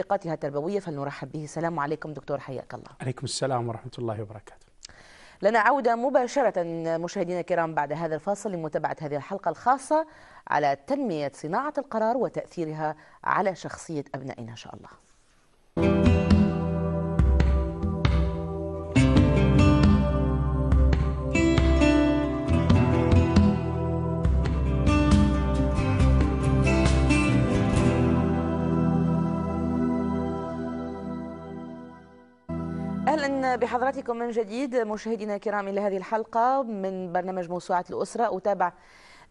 وتطبيقاتها التربوية فلنرحب به السلام عليكم دكتور حياك الله عليكم السلام ورحمة الله وبركاته لنا عودة مباشرة مشاهدينا الكرام بعد هذا الفاصل لمتابعة هذه الحلقة الخاصة على تنمية صناعة القرار وتأثيرها على شخصية أبنائنا إن شاء الله اهلا بحضراتكم من جديد مشاهدينا الكرام الى هذه الحلقه من برنامج موسوعات الاسره اتابع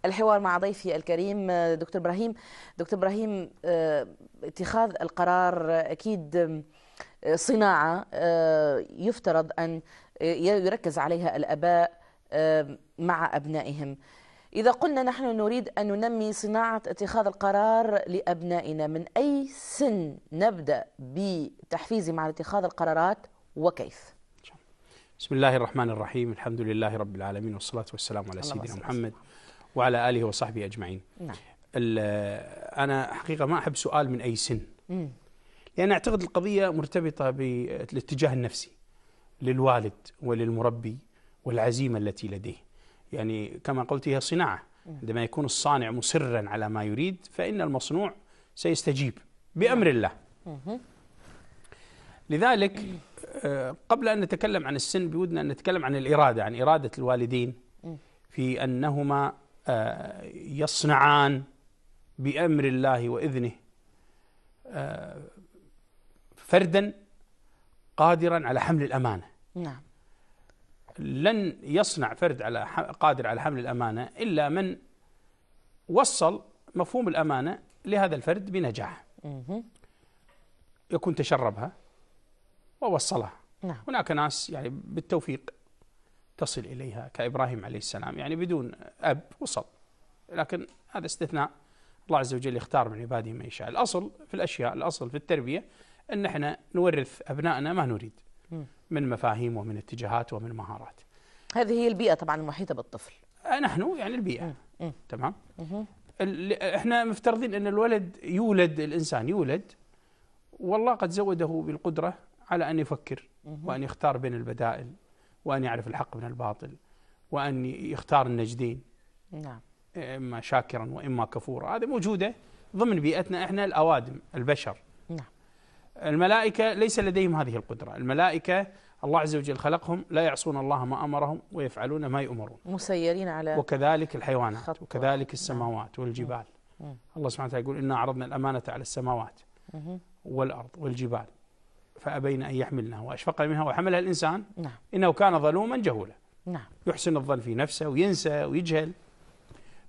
الحوار مع ضيفي الكريم دكتور ابراهيم دكتور ابراهيم آه، اتخاذ القرار اكيد آه، صناعه آه، يفترض ان يركز عليها الاباء مع ابنائهم إذا قلنا نحن نريد أن ننمي صناعة اتخاذ القرار لأبنائنا من أي سن نبدأ بتحفيزهم على اتخاذ القرارات وكيف بسم الله الرحمن الرحيم الحمد لله رب العالمين والصلاة والسلام على سيدنا محمد وعلى آله وصحبه أجمعين نعم. أنا حقيقة ما أحب سؤال من أي سن لأن أعتقد القضية مرتبطة بالاتجاه النفسي للوالد وللمربي والعزيمة التي لديه يعني كما قلت هي صناعة عندما يكون الصانع مصرا على ما يريد فإن المصنوع سيستجيب بأمر الله لذلك قبل أن نتكلم عن السن بودنا أن نتكلم عن الإرادة عن إرادة الوالدين في أنهما آه، يصنعان بأمر الله وإذنه آه، فردا قادرا على حمل الأمانة نعم لن يصنع فرد على قادر على حمل الأمانة إلا من وصل مفهوم الأمانة لهذا الفرد بنجاح يكون تشربها ووصلها نعم. هناك ناس يعني بالتوفيق تصل إليها كإبراهيم عليه السلام يعني بدون أب وصل لكن هذا استثناء الله عز وجل يختار من عباده من يشاء الأصل في الأشياء الأصل في التربية أن احنا نورث أبنائنا ما نريد من مفاهيم ومن اتجاهات ومن مهارات هذه هي البيئة طبعا المحيطة بالطفل آه، نحن يعني البيئة تمام احنا مفترضين أن الولد يولد الإنسان يولد والله قد زوده بالقدرة على أن يفكر وأن يختار بين البدائل وأن يعرف الحق من الباطل وأن يختار النجدين نعم إما شاكرا وإما كفورا هذه موجودة ضمن بيئتنا إحنا الأوادم البشر نعم الملائكة ليس لديهم هذه القدرة الملائكة الله عز وجل خلقهم لا يعصون الله ما أمرهم ويفعلون ما يؤمرون مسيرين على وكذلك الحيوانات خطوة. وكذلك نعم. السماوات نعم. والجبال مم. الله سبحانه وتعالى يقول إنا عرضنا الأمانة على السماوات مم. والأرض والجبال فأبين أن يحملنه وأشفق منها وحملها الإنسان نعم. إنه كان ظلوما جهولا نعم. يحسن الظن في نفسه وينسى ويجهل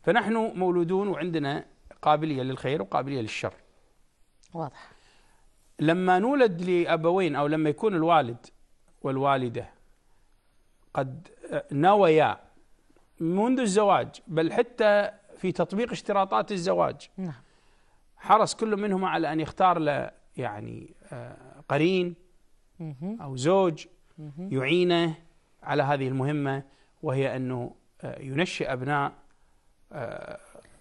فنحن مولودون وعندنا قابلية للخير وقابلية للشر واضح لما نولد لأبوين أو لما يكون الوالد والوالدة قد نويا منذ الزواج بل حتى في تطبيق اشتراطات الزواج نعم. حرص كل منهما على أن يختار له يعني آه، قرين أو زوج يعينه على هذه المهمة وهي أنه آه، ينشئ أبناء آه،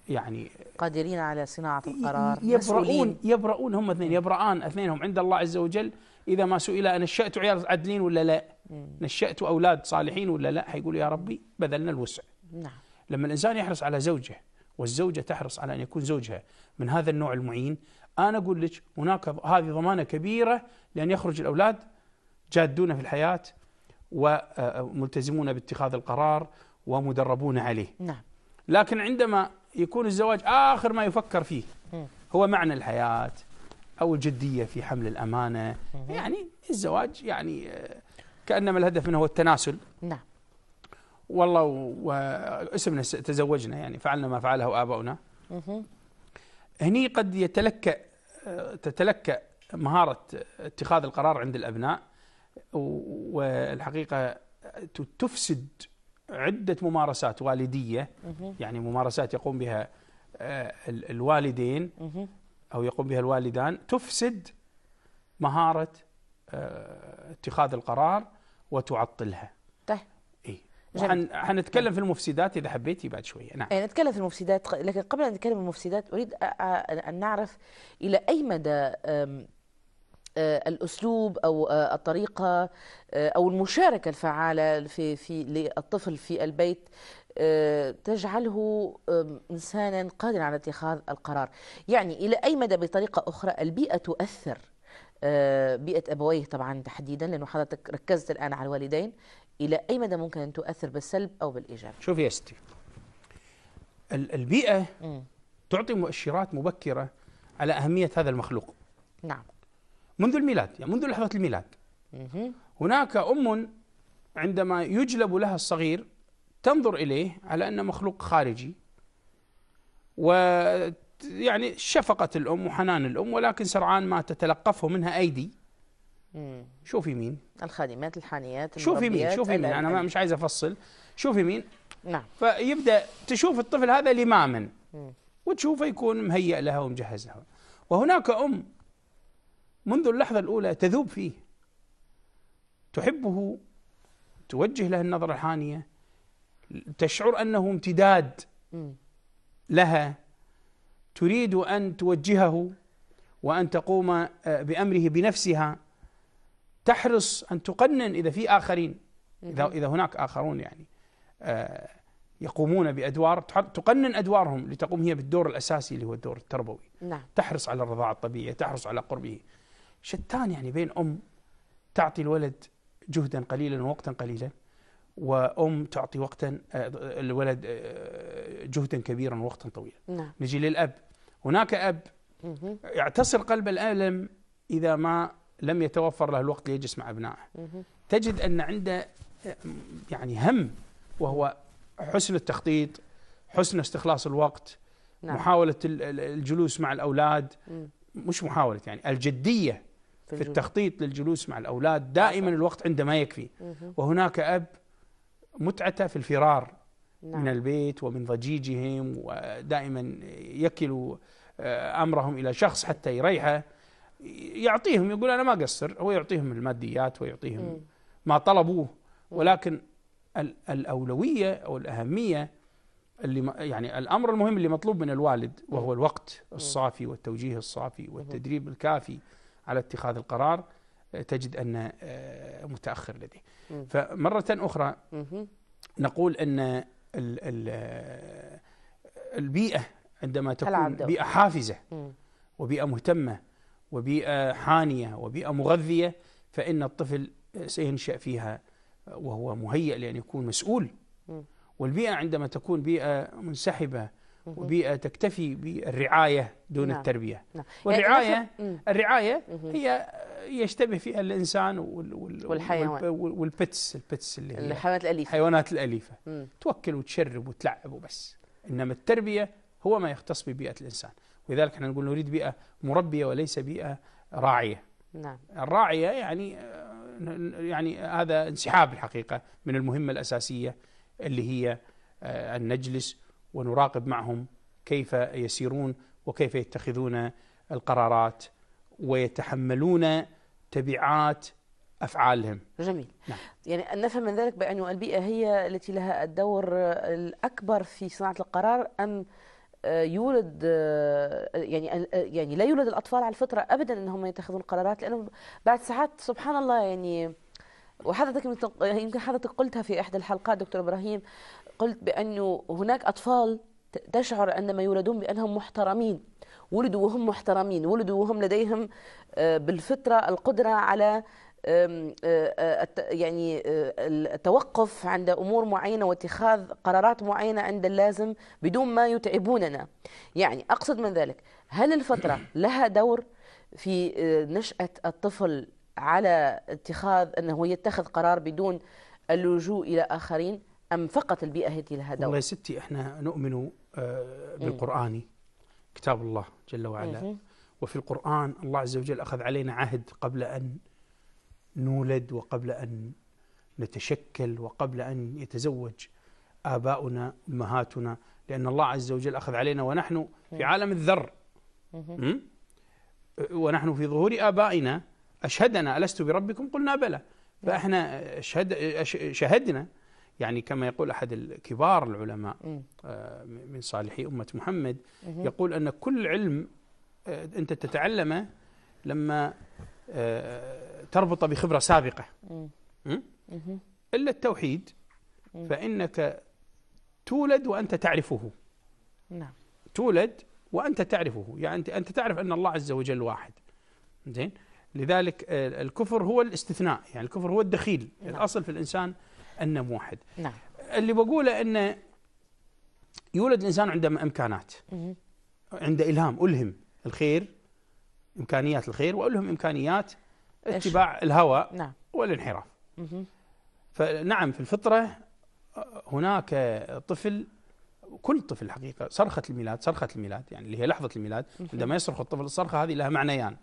يعني قادرين على صناعة القرار يبرؤون يبرؤون هم اثنين يبرآن اثنينهم عند الله عز وجل إذا ما سئل أنشأت عيال عدلين ولا لا نشأت أولاد صالحين ولا لا حيقول يا ربي بذلنا الوسع نعم. لما الإنسان يحرص على زوجه والزوجة تحرص على أن يكون زوجها من هذا النوع المعين أنا أقول لك هناك هذه ضمانة كبيرة لأن يخرج الأولاد جادون في الحياة وملتزمون آه، آه، باتخاذ القرار ومدربون عليه نعم. لكن عندما يكون الزواج آخر ما يفكر فيه هو معنى الحياة أو الجدية في حمل الأمانة يعني الزواج يعني آه، كأنما الهدف منه هو التناسل نعم والله واسمنا تزوجنا يعني فعلنا ما فعله آباؤنا هني قد يتلكأ تتلكأ مهارة اتخاذ القرار عند الأبناء والحقيقة تفسد عدة ممارسات والدية يعني ممارسات يقوم بها آه، الوالدين أو يقوم بها الوالدان تفسد مهارة آه، اتخاذ القرار وتعطلها حنتكلم في المفسدات اذا حبيتي بعد شويه نعم يعني نتكلم في المفسدات لكن قبل ان نتكلم في المفسدات اريد ان نعرف الى اي مدى الاسلوب او الطريقه او المشاركه الفعاله في في للطفل في البيت تجعله انسانا قادرا على اتخاذ القرار يعني الى اي مدى بطريقه اخرى البيئه تؤثر بيئه ابويه طبعا تحديدا لانه حضرتك ركزت الان على الوالدين إلى أي مدى ممكن أن تؤثر بالسلب أو بالإيجاب شوف يا ستي البيئة م. تعطي مؤشرات مبكرة على أهمية هذا المخلوق نعم منذ الميلاد يعني منذ لحظة الميلاد مه. هناك أم عندما يجلب لها الصغير تنظر إليه على أنه مخلوق خارجي و يعني شفقة الأم وحنان الأم ولكن سرعان ما تتلقفه منها أيدي شوفي مين الخادمات الحانيات شوفي مين شوفي مين انا مش عايز افصل شوفي مين نعم فيبدا تشوف الطفل هذا لماما وتشوفه يكون مهيئ لها ومجهز لها وهناك ام منذ اللحظه الاولى تذوب فيه تحبه توجه له النظره الحانيه تشعر انه امتداد لها تريد ان توجهه وان تقوم آه، بامره بنفسها تحرص أن تقنن إذا في آخرين إذا, إذا هناك آخرون يعني آه، يقومون بأدوار تقنن أدوارهم لتقوم هي بالدور الأساسي اللي هو الدور التربوي نعم. تحرص على الرضاعة الطبيعية تحرص على قربه شتان يعني بين أم تعطي الولد جهدا قليلا ووقتا قليلا وأم تعطي وقتا آه، الولد آه، جهدا كبيرا ووقتا طويلا نعم. نجي للأب هناك أب يعتصر قلب الألم إذا ما لم يتوفر له الوقت ليجلس مع أبنائه تجد أن عنده يعني هم وهو حسن التخطيط حسن استخلاص الوقت نعم. محاولة الجلوس مع الأولاد مش محاولة يعني الجدية في, في التخطيط للجلوس مع الأولاد دائما الوقت عنده ما يكفي وهناك أب متعته في الفرار نعم. من البيت ومن ضجيجهم ودائما يكل آه، أمرهم إلى شخص حتى يريحه يعطيهم يقول أنا ما قصر هو يعطيهم الماديات ويعطيهم ما طلبوه ولكن الأولوية أو الأهمية اللي يعني الأمر المهم اللي مطلوب من الوالد وهو الوقت الصافي والتوجيه الصافي والتدريب الكافي على اتخاذ القرار تجد ان آه، متأخر لديه فمرة أخرى نقول أن البيئة عندما تكون بيئة حافزة وبيئة مهتمة وبيئة حانية وبيئة مغذية فإن الطفل سينشأ فيها وهو مهيأ لأن يكون مسؤول والبيئة عندما تكون بيئة منسحبة وبيئة تكتفي بالرعاية دون نعم. التربية نعم. يعني والرعاية يعني الرعاية هي يشتبه فيها الإنسان وال وال والحيوان والبتس البتس اللي هي الحيوانات الأليفة الحيوانات الأليفة مم. توكل وتشرب وتلعب وبس إنما التربية هو ما يختص ببيئة الإنسان لذلك احنا نقول نريد بيئة مربية وليس بيئة راعية نعم. الراعية يعني يعني هذا انسحاب الحقيقة من المهمة الأساسية اللي هي أن آه، نجلس ونراقب معهم كيف يسيرون وكيف يتخذون القرارات ويتحملون تبعات أفعالهم جميل نعم. يعني نفهم من ذلك بأن البيئة هي التي لها الدور الأكبر في صناعة القرار أم آه، يولد آه، يعني آه، يعني لا يولد الاطفال على الفطره ابدا انهم يتخذون قرارات لانه بعد ساعات سبحان الله يعني وحضرتك يمكن حضرتك قلتها في احدى الحلقات دكتور ابراهيم قلت بانه هناك اطفال تشعر عندما يولدون بانهم محترمين ولدوا وهم محترمين ولدوا وهم لديهم بالفطره القدره على أه، أه، يعني أه، التوقف عند امور معينه واتخاذ قرارات معينه عند اللازم بدون ما يتعبوننا يعني اقصد من ذلك هل الفتره لها دور في نشاه الطفل على اتخاذ انه يتخذ قرار بدون اللجوء الى اخرين ام فقط البيئه هي لها دور والله يا ستي احنا نؤمن بالقران كتاب الله جل وعلا وفي القران الله عز وجل اخذ علينا عهد قبل ان نولد وقبل أن نتشكل وقبل أن يتزوج آباؤنا أمهاتنا لأن الله عز وجل أخذ علينا ونحن في عالم الذر ونحن في ظهور آبائنا أشهدنا ألست بربكم قلنا بلى فإحنا أشهد شهدنا يعني كما يقول أحد الكبار العلماء آه، من صالحي أمة محمد يقول أن كل علم آه، أنت تتعلمه لما آه، تربطه بخبرة سابقة إلا التوحيد فإنك تولد وأنت تعرفه نعم تولد وأنت تعرفه يعني أنت تعرف أن الله عز وجل واحد زين لذلك الكفر هو الاستثناء يعني الكفر هو الدخيل نعم. الأصل في الإنسان أنه موحد نعم. اللي بقوله أنه يولد الإنسان عنده إمكانات عنده إلهام ألهم الخير إمكانيات الخير وألهم إمكانيات اتباع الهوى نعم. والانحراف فنعم في الفطرة هناك طفل كل طفل حقيقة صرخة الميلاد صرخة الميلاد يعني اللي هي لحظة الميلاد عندما يصرخ الطفل الصرخة هذه لها معنيان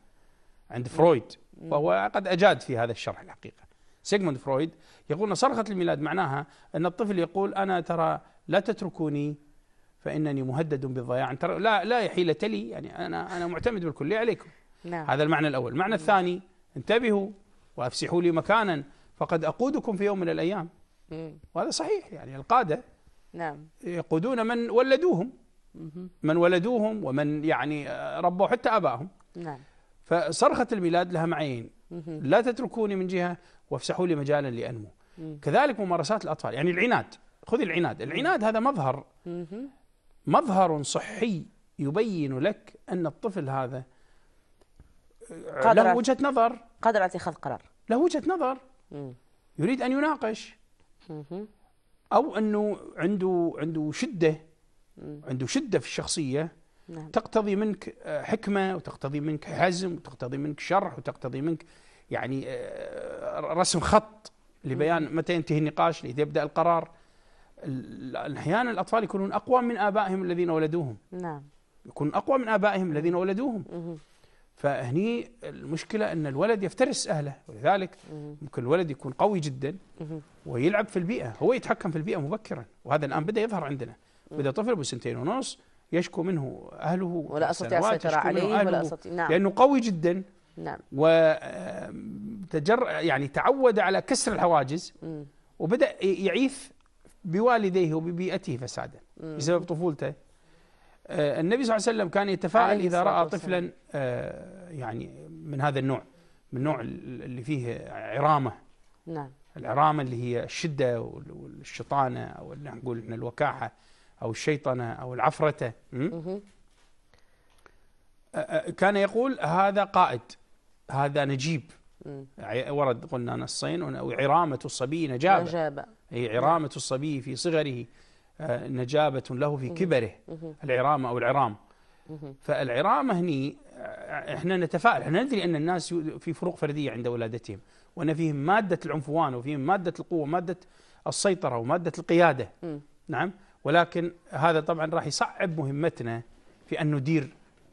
عند فرويد وهو قد أجاد في هذا الشرح الحقيقة سيغموند فرويد يقول أن صرخة الميلاد معناها أن الطفل يقول أنا ترى لا تتركوني فإنني مهدد بالضياع ترى لا لا حيلة لي يعني أنا أنا معتمد بالكلية عليكم نعم. هذا المعنى الأول المعنى الثاني انتبهوا وافسحوا لي مكانا فقد اقودكم في يوم من الايام وهذا صحيح يعني القاده نعم يقودون من ولدوهم من ولدوهم ومن يعني آه، ربوا حتى ابائهم نعم فصرخه الميلاد لها معين لا تتركوني من جهه وافسحوا لي مجالا لانمو كذلك ممارسات الاطفال يعني العناد خذ العناد العناد هذا مظهر مظهر صحي يبين لك ان الطفل هذا له وجهه نظر قادر على اتخاذ قرار له وجهه نظر يريد ان يناقش او انه عنده عنده شده عنده شده في الشخصيه نعم. تقتضي منك آه، حكمه وتقتضي منك حزم وتقتضي منك شرح وتقتضي منك يعني آه، رسم خط لبيان متى ينتهي النقاش لذا يبدا القرار احيانا الاطفال يكونون اقوى من ابائهم الذين ولدوهم نعم يكونون اقوى من ابائهم الذين ولدوهم فهني المشكلة أن الولد يفترس أهله ولذلك ممكن الولد يكون قوي جدا ويلعب في البيئة هو يتحكم في البيئة مبكرا وهذا الآن بدأ يظهر عندنا بدأ طفل بسنتين ونص يشكو منه أهله ولا أستطيع السيطرة عليه ولا أستطيع نعم لأنه قوي جدا نعم وتجر يعني تعود على كسر الحواجز وبدأ يعيث بوالديه وببيئته فسادا بسبب طفولته آه، النبي صلى الله عليه وسلم كان يتفائل إذا رأى طفلا آه، يعني من هذا النوع من النوع اللي فيه عرامة نعم العرامة اللي هي الشدة والشيطانة أو اللي نقول إحنا الوكاحة أو الشيطنة أو العفرتة آه، كان يقول هذا قائد هذا نجيب ورد قلنا نصين وعرامة الصبي نجابة نجابة هي عرامة الصبي في صغره آه، نجابة له في كبره العرامة أو العرام فالعرامة هني آه، احنا نتفائل احنا ندري أن الناس في فروق فردية عند ولادتهم وأن فيهم مادة العنفوان وفيهم مادة القوة مادة السيطرة ومادة القيادة نعم ولكن هذا طبعا راح يصعب مهمتنا في أن ندير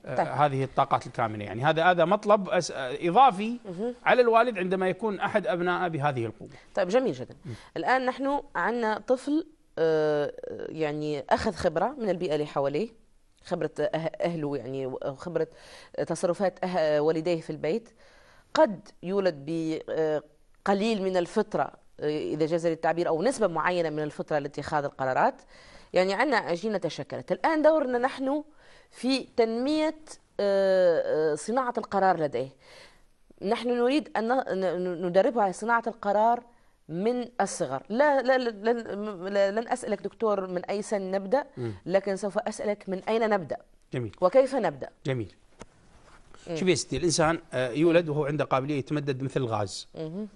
آه، طيب. هذه الطاقات الكامنه يعني هذا هذا مطلب اضافي مه. على الوالد عندما يكون احد ابنائه بهذه القوه. طيب جميل جدا. مه. الان نحن عندنا طفل آه، يعني اخذ خبره من البيئه اللي حواليه خبره أه-، اهله يعني وخبره تصرفات أه-، والديه في البيت قد يولد بقليل من الفطره اذا جاز التعبير او نسبه معينه من الفطره لاتخاذ القرارات يعني عندنا عجينه تشكلت الان دورنا نحن في تنميه صناعه القرار لديه نحن نريد ان ندربه على صناعه القرار من الصغر لا, لا, لا لن أسألك دكتور من أي سن نبدأ لكن سوف أسألك من أين نبدأ جميل وكيف نبدأ جميل شوف يا ستي الإنسان آه، يولد وهو عنده قابلية يتمدد مثل الغاز مم.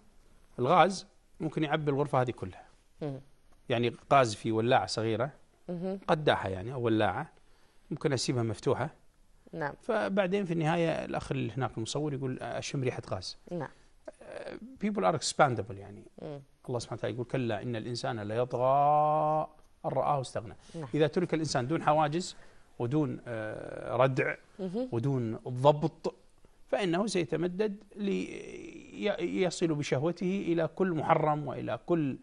الغاز ممكن يعبي الغرفة هذه كلها مم. يعني غاز في ولاعة صغيرة مم. قداحة يعني أو ولاعة ممكن أسيبها مفتوحة نعم فبعدين في النهاية الأخ اللي هناك المصور يقول أشم ريحة غاز نعم people are expandable يعني مم. الله سبحانه وتعالى يقول كلا إن الإنسان ليطغى أن رآه استغنى نعم. إذا ترك الإنسان دون حواجز ودون آه، ردع ودون ضبط فإنه سيتمدد ليصل بشهوته إلى كل محرم وإلى كل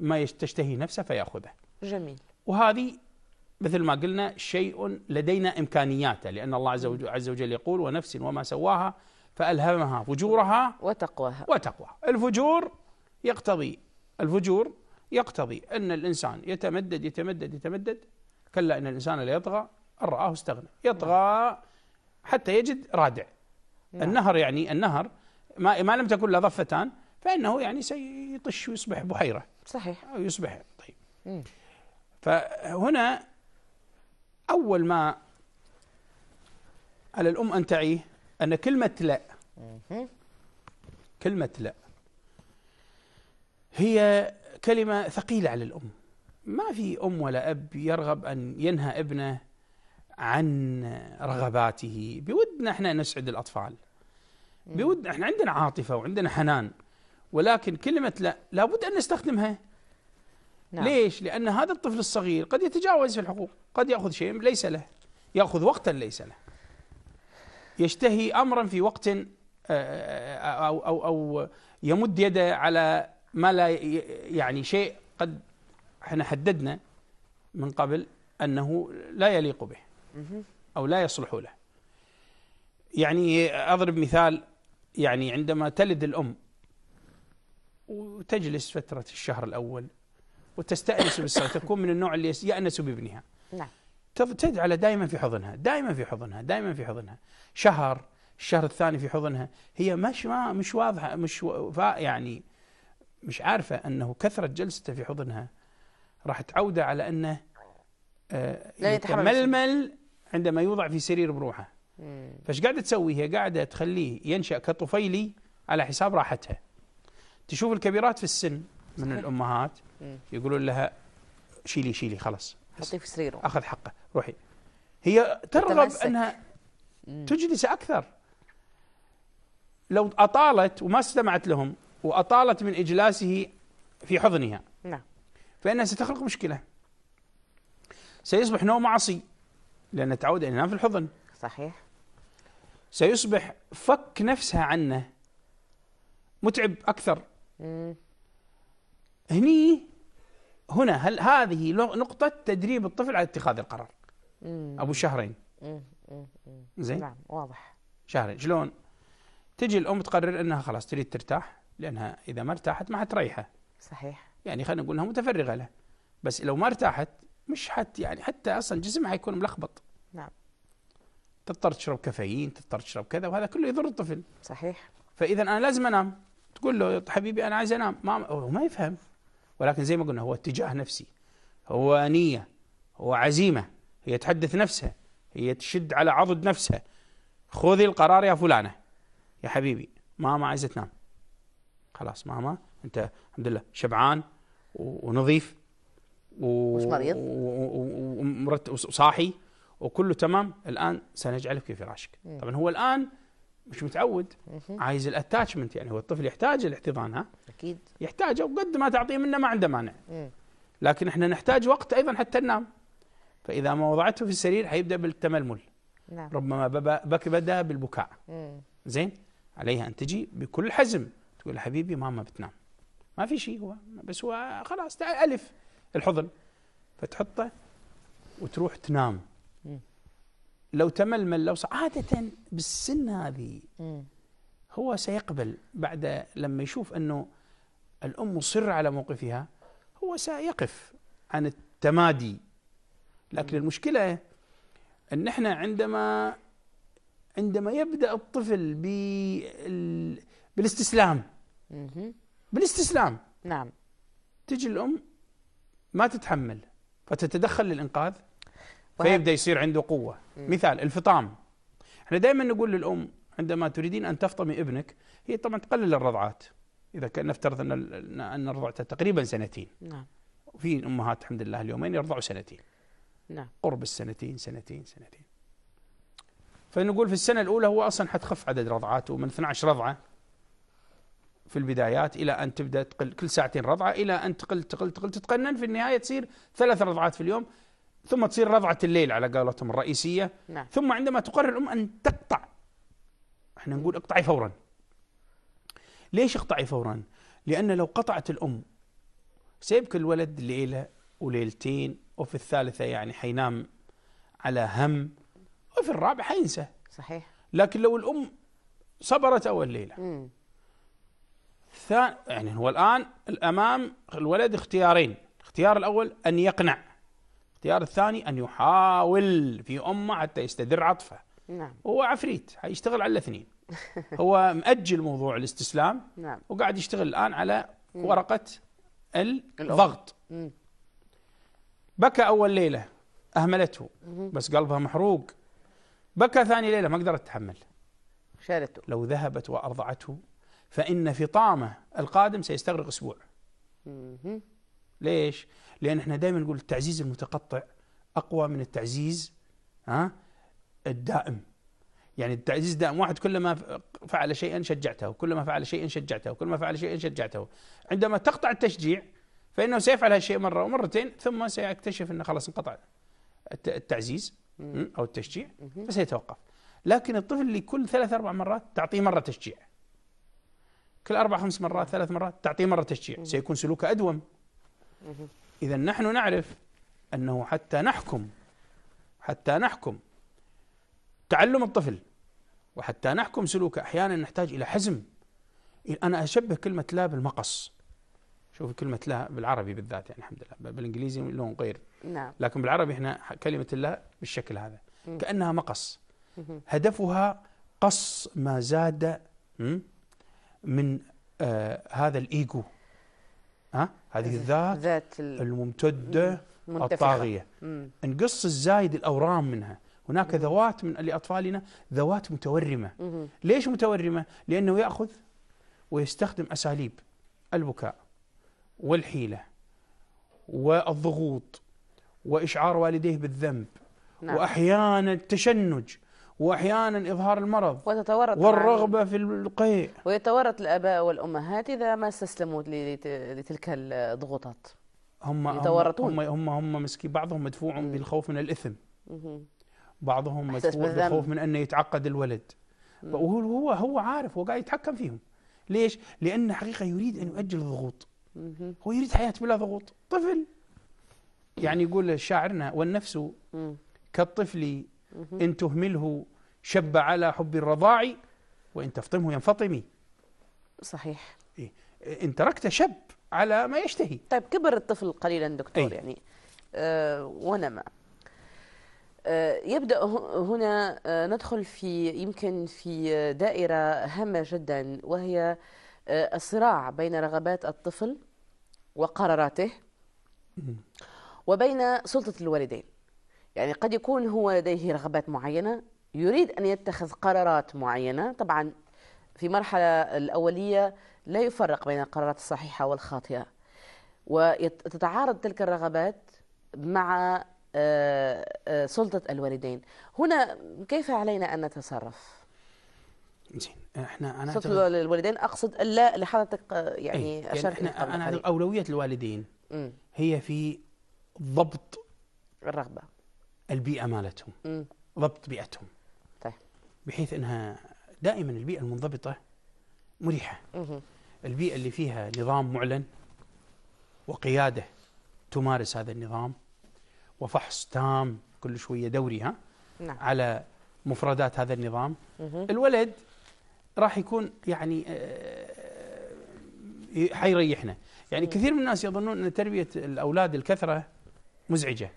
ما تشتهي نفسه فيأخذه جميل وهذه مثل ما قلنا شيء لدينا إمكانياته لأن الله عز وجل يقول ونفس وما سواها فألهمها فجورها وتقواها وتقواها الفجور يقتضي الفجور يقتضي أن الإنسان يتمدد يتمدد يتمدد كلا إن الإنسان لا يطغى أن رآه استغنى يطغى حتى يجد رادع نعم. النهر يعني النهر ما, ما لم تكن له ضفتان فإنه يعني سيطش ويصبح بحيرة صحيح أو يصبح طيب فهنا أول ما على الأم أن تعيه أن كلمة لا كلمة لا هي كلمة ثقيلة على الأم ما في أم ولا أب يرغب أن ينهى ابنه عن رغباته بودنا احنا نسعد الأطفال بودنا احنا عندنا عاطفة وعندنا حنان ولكن كلمة لا لابد أن نستخدمها نعم. ليش؟ لأن هذا الطفل الصغير قد يتجاوز في الحقوق قد يأخذ شيء ليس له يأخذ وقتا ليس له يشتهي امرا في وقت آه، آه، او او او يمد يده على ما لا يعني شيء قد احنا حددنا من قبل انه لا يليق به او لا يصلح له يعني اضرب مثال يعني عندما تلد الام وتجلس فتره الشهر الاول وتستانس بالصلاه تكون من النوع اللي يأنس بابنها نعم تجعل دائما في حضنها دائما في حضنها دائما في حضنها شهر الشهر الثاني في حضنها هي مش ما مش واضحه مش يعني مش عارفه انه كثره جلسته في حضنها راح تعوده على انه آه، لا يتململ عندما يوضع في سرير بروحه فايش قاعده تسوي هي قاعده تخليه ينشا كطفيلي على حساب راحتها تشوف الكبيرات في السن من الامهات يقولون لها شيلي شيلي خلاص حطيه في سريره اخذ حقه روحي هي ترغب انها تجلس اكثر لو اطالت وما استمعت لهم واطالت من اجلاسه في حضنها نعم فانها ستخلق مشكله سيصبح نوم عصي لأن تعود أن ينام في الحضن صحيح سيصبح فك نفسها عنه متعب أكثر مم. هني هنا هل هذه نقطة تدريب الطفل على اتخاذ القرار مم. أبو شهرين مم. مم. زين نعم واضح شهرين شلون تجي الأم تقرر أنها خلاص تريد ترتاح لأنها إذا ما ارتاحت ما حتريحه صحيح يعني خلينا نقول أنها متفرغة له بس لو ما ارتاحت مش حت يعني حتى أصلا جسمها حيكون ملخبط نعم تضطر تشرب كافيين تضطر تشرب كذا وهذا كله يضر الطفل صحيح فإذا أنا لازم أنام تقول له طيب حبيبي أنا عايز أنام ما, هو ما يفهم ولكن زي ما قلنا هو اتجاه نفسي هو نية هو عزيمة هي تحدث نفسها هي تشد على عضد نفسها خذي القرار يا فلانة يا حبيبي ماما عايزة تنام خلاص ماما انت الحمد لله شبعان ونظيف و... مش مريض وصاحي وكله تمام الان سنجعلك في فراشك إيه. طبعا هو الان مش متعود عايز الاتاتشمنت يعني هو الطفل يحتاج الاحتضان ها اكيد يحتاجه وقد ما تعطيه منه ما عنده مانع لكن احنا نحتاج وقت ايضا حتى ننام فاذا ما وضعته في السرير حيبدا بالتململ نعم. ربما بك بدا بالبكاء زين عليها ان تجي بكل حزم تقول حبيبي ماما بتنام ما في شيء هو بس هو خلاص الف الحضن فتحطه وتروح تنام لو تململ لو عادة بالسن هذه هو سيقبل بعد لما يشوف أنه الأم مصرة على موقفها هو سيقف عن التمادي لكن المشكلة أن احنا عندما عندما يبدأ الطفل بالاستسلام بالاستسلام نعم تجي الأم ما تتحمل فتتدخل للإنقاذ فيبدا يصير عنده قوه مثال الفطام احنا دائما نقول للام عندما تريدين ان تفطمي ابنك هي طبعا تقلل الرضعات اذا كان نفترض ان ان رضعته تقريبا سنتين نعم في امهات الحمد لله اليومين يرضعوا سنتين نعم قرب السنتين سنتين سنتين فنقول في السنه الاولى هو اصلا حتخف عدد رضعاته من 12 رضعه في البدايات الى ان تبدا تقل كل ساعتين رضعه الى ان تقل تقل تقل تتقنن في النهايه تصير ثلاث رضعات في اليوم ثم تصير رضعة الليل على قولتهم الرئيسية نعم. ثم عندما تقرر الأم أن تقطع احنا نقول اقطعي فورا ليش اقطعي فورا لأن لو قطعت الأم سيبكي الولد ليلة وليلتين وفي الثالثة يعني حينام على هم وفي الرابع حينسى صحيح لكن لو الأم صبرت أول ليلة ثان يعني هو الآن الأمام الولد اختيارين الاختيار الأول أن يقنع الاختيار الثاني أن يحاول في أمه حتى يستدر عطفه نعم هو عفريت حيشتغل على الاثنين هو مأجل موضوع الاستسلام نعم وقاعد يشتغل الآن على ورقة الضغط بكى أول ليلة أهملته بس قلبها محروق بكى ثاني ليلة ما قدرت تتحمل شالته لو ذهبت وأرضعته فإن فطامه القادم سيستغرق أسبوع ليش؟ لأن احنا دائما نقول التعزيز المتقطع أقوى من التعزيز ها الدائم يعني التعزيز الدائم واحد كلما فعل شيئا شجعته كلما فعل شيئا شجعته كلما فعل شيئا شجعته عندما تقطع التشجيع فإنه سيفعل هالشيء مرة ومرتين ثم سيكتشف أنه خلاص انقطع التعزيز أو التشجيع فسيتوقف لكن الطفل اللي كل ثلاث أربع مرات تعطيه مرة تشجيع كل أربع خمس مرات ثلاث مرات تعطيه مرة تشجيع سيكون سلوكه أدوم إذا نحن نعرف أنه حتى نحكم حتى نحكم تعلم الطفل وحتى نحكم سلوكه أحيانا نحتاج إلى حزم أنا أشبه كلمة لا بالمقص شوف كلمة لا بالعربي بالذات يعني الحمد لله بالإنجليزي لون غير نعم. لكن بالعربي إحنا كلمة الله بالشكل هذا كأنها مقص هدفها قص ما زاد من آه هذا الإيجو ها هذه الذات ذات الممتدة الطاغية نقص الزايد الأورام منها هناك ذوات من لأطفالنا ذوات متورمة ليش متورمة؟ لأنه يأخذ ويستخدم أساليب البكاء والحيلة والضغوط وإشعار والديه بالذنب نعم. وأحيانا التشنج واحيانا اظهار المرض وتتورط والرغبه في القيء ويتورط الاباء والامهات اذا ما استسلموا لتلك الضغوطات هم يتورطون هم هم, هم مسكين بعضهم مدفوع بالخوف من الاثم بعضهم مدفوع بالخوف من انه يتعقد الولد وهو هو هو عارف هو قاعد يتحكم فيهم ليش؟ لأن حقيقة يريد أن يؤجل الضغوط هو يريد حياة بلا ضغوط طفل يعني يقول شاعرنا والنفس كالطفل إن تهمله شب على حب الرضاع وإن تفطمه ينفطمي صحيح إيه؟ إن تركت شب على ما يشتهي طيب كبر الطفل قليلا دكتور أي. يعني آه ونما آه، يبدأ هنا آه، ندخل في يمكن في آه، دائرة هامة جدا وهي الصراع بين رغبات الطفل وقراراته وبين سلطة الوالدين يعني قد يكون هو لديه رغبات معينة يريد أن يتخذ قرارات معينة طبعا في مرحلة الأولية لا يفرق بين القرارات الصحيحة والخاطئة وتتعارض تلك الرغبات مع آه، آه، سلطة الوالدين هنا كيف علينا أن نتصرف؟ زين احنا انا سلطة الوالدين اقصد لا لحضرتك آه، يعني اشرت إيه، يعني احنا انا اولويه الوالدين م. هي في ضبط الرغبه البيئه مالتهم ضبط بيئتهم طيب بحيث انها دائما البيئه المنضبطه مريحه البيئه اللي فيها نظام معلن وقياده تمارس هذا النظام وفحص تام كل شويه دوري ها نعم. على مفردات هذا النظام مه. الولد راح يكون يعني آه، حيريحنا يعني مه. كثير من الناس يظنون ان تربيه الاولاد الكثره مزعجه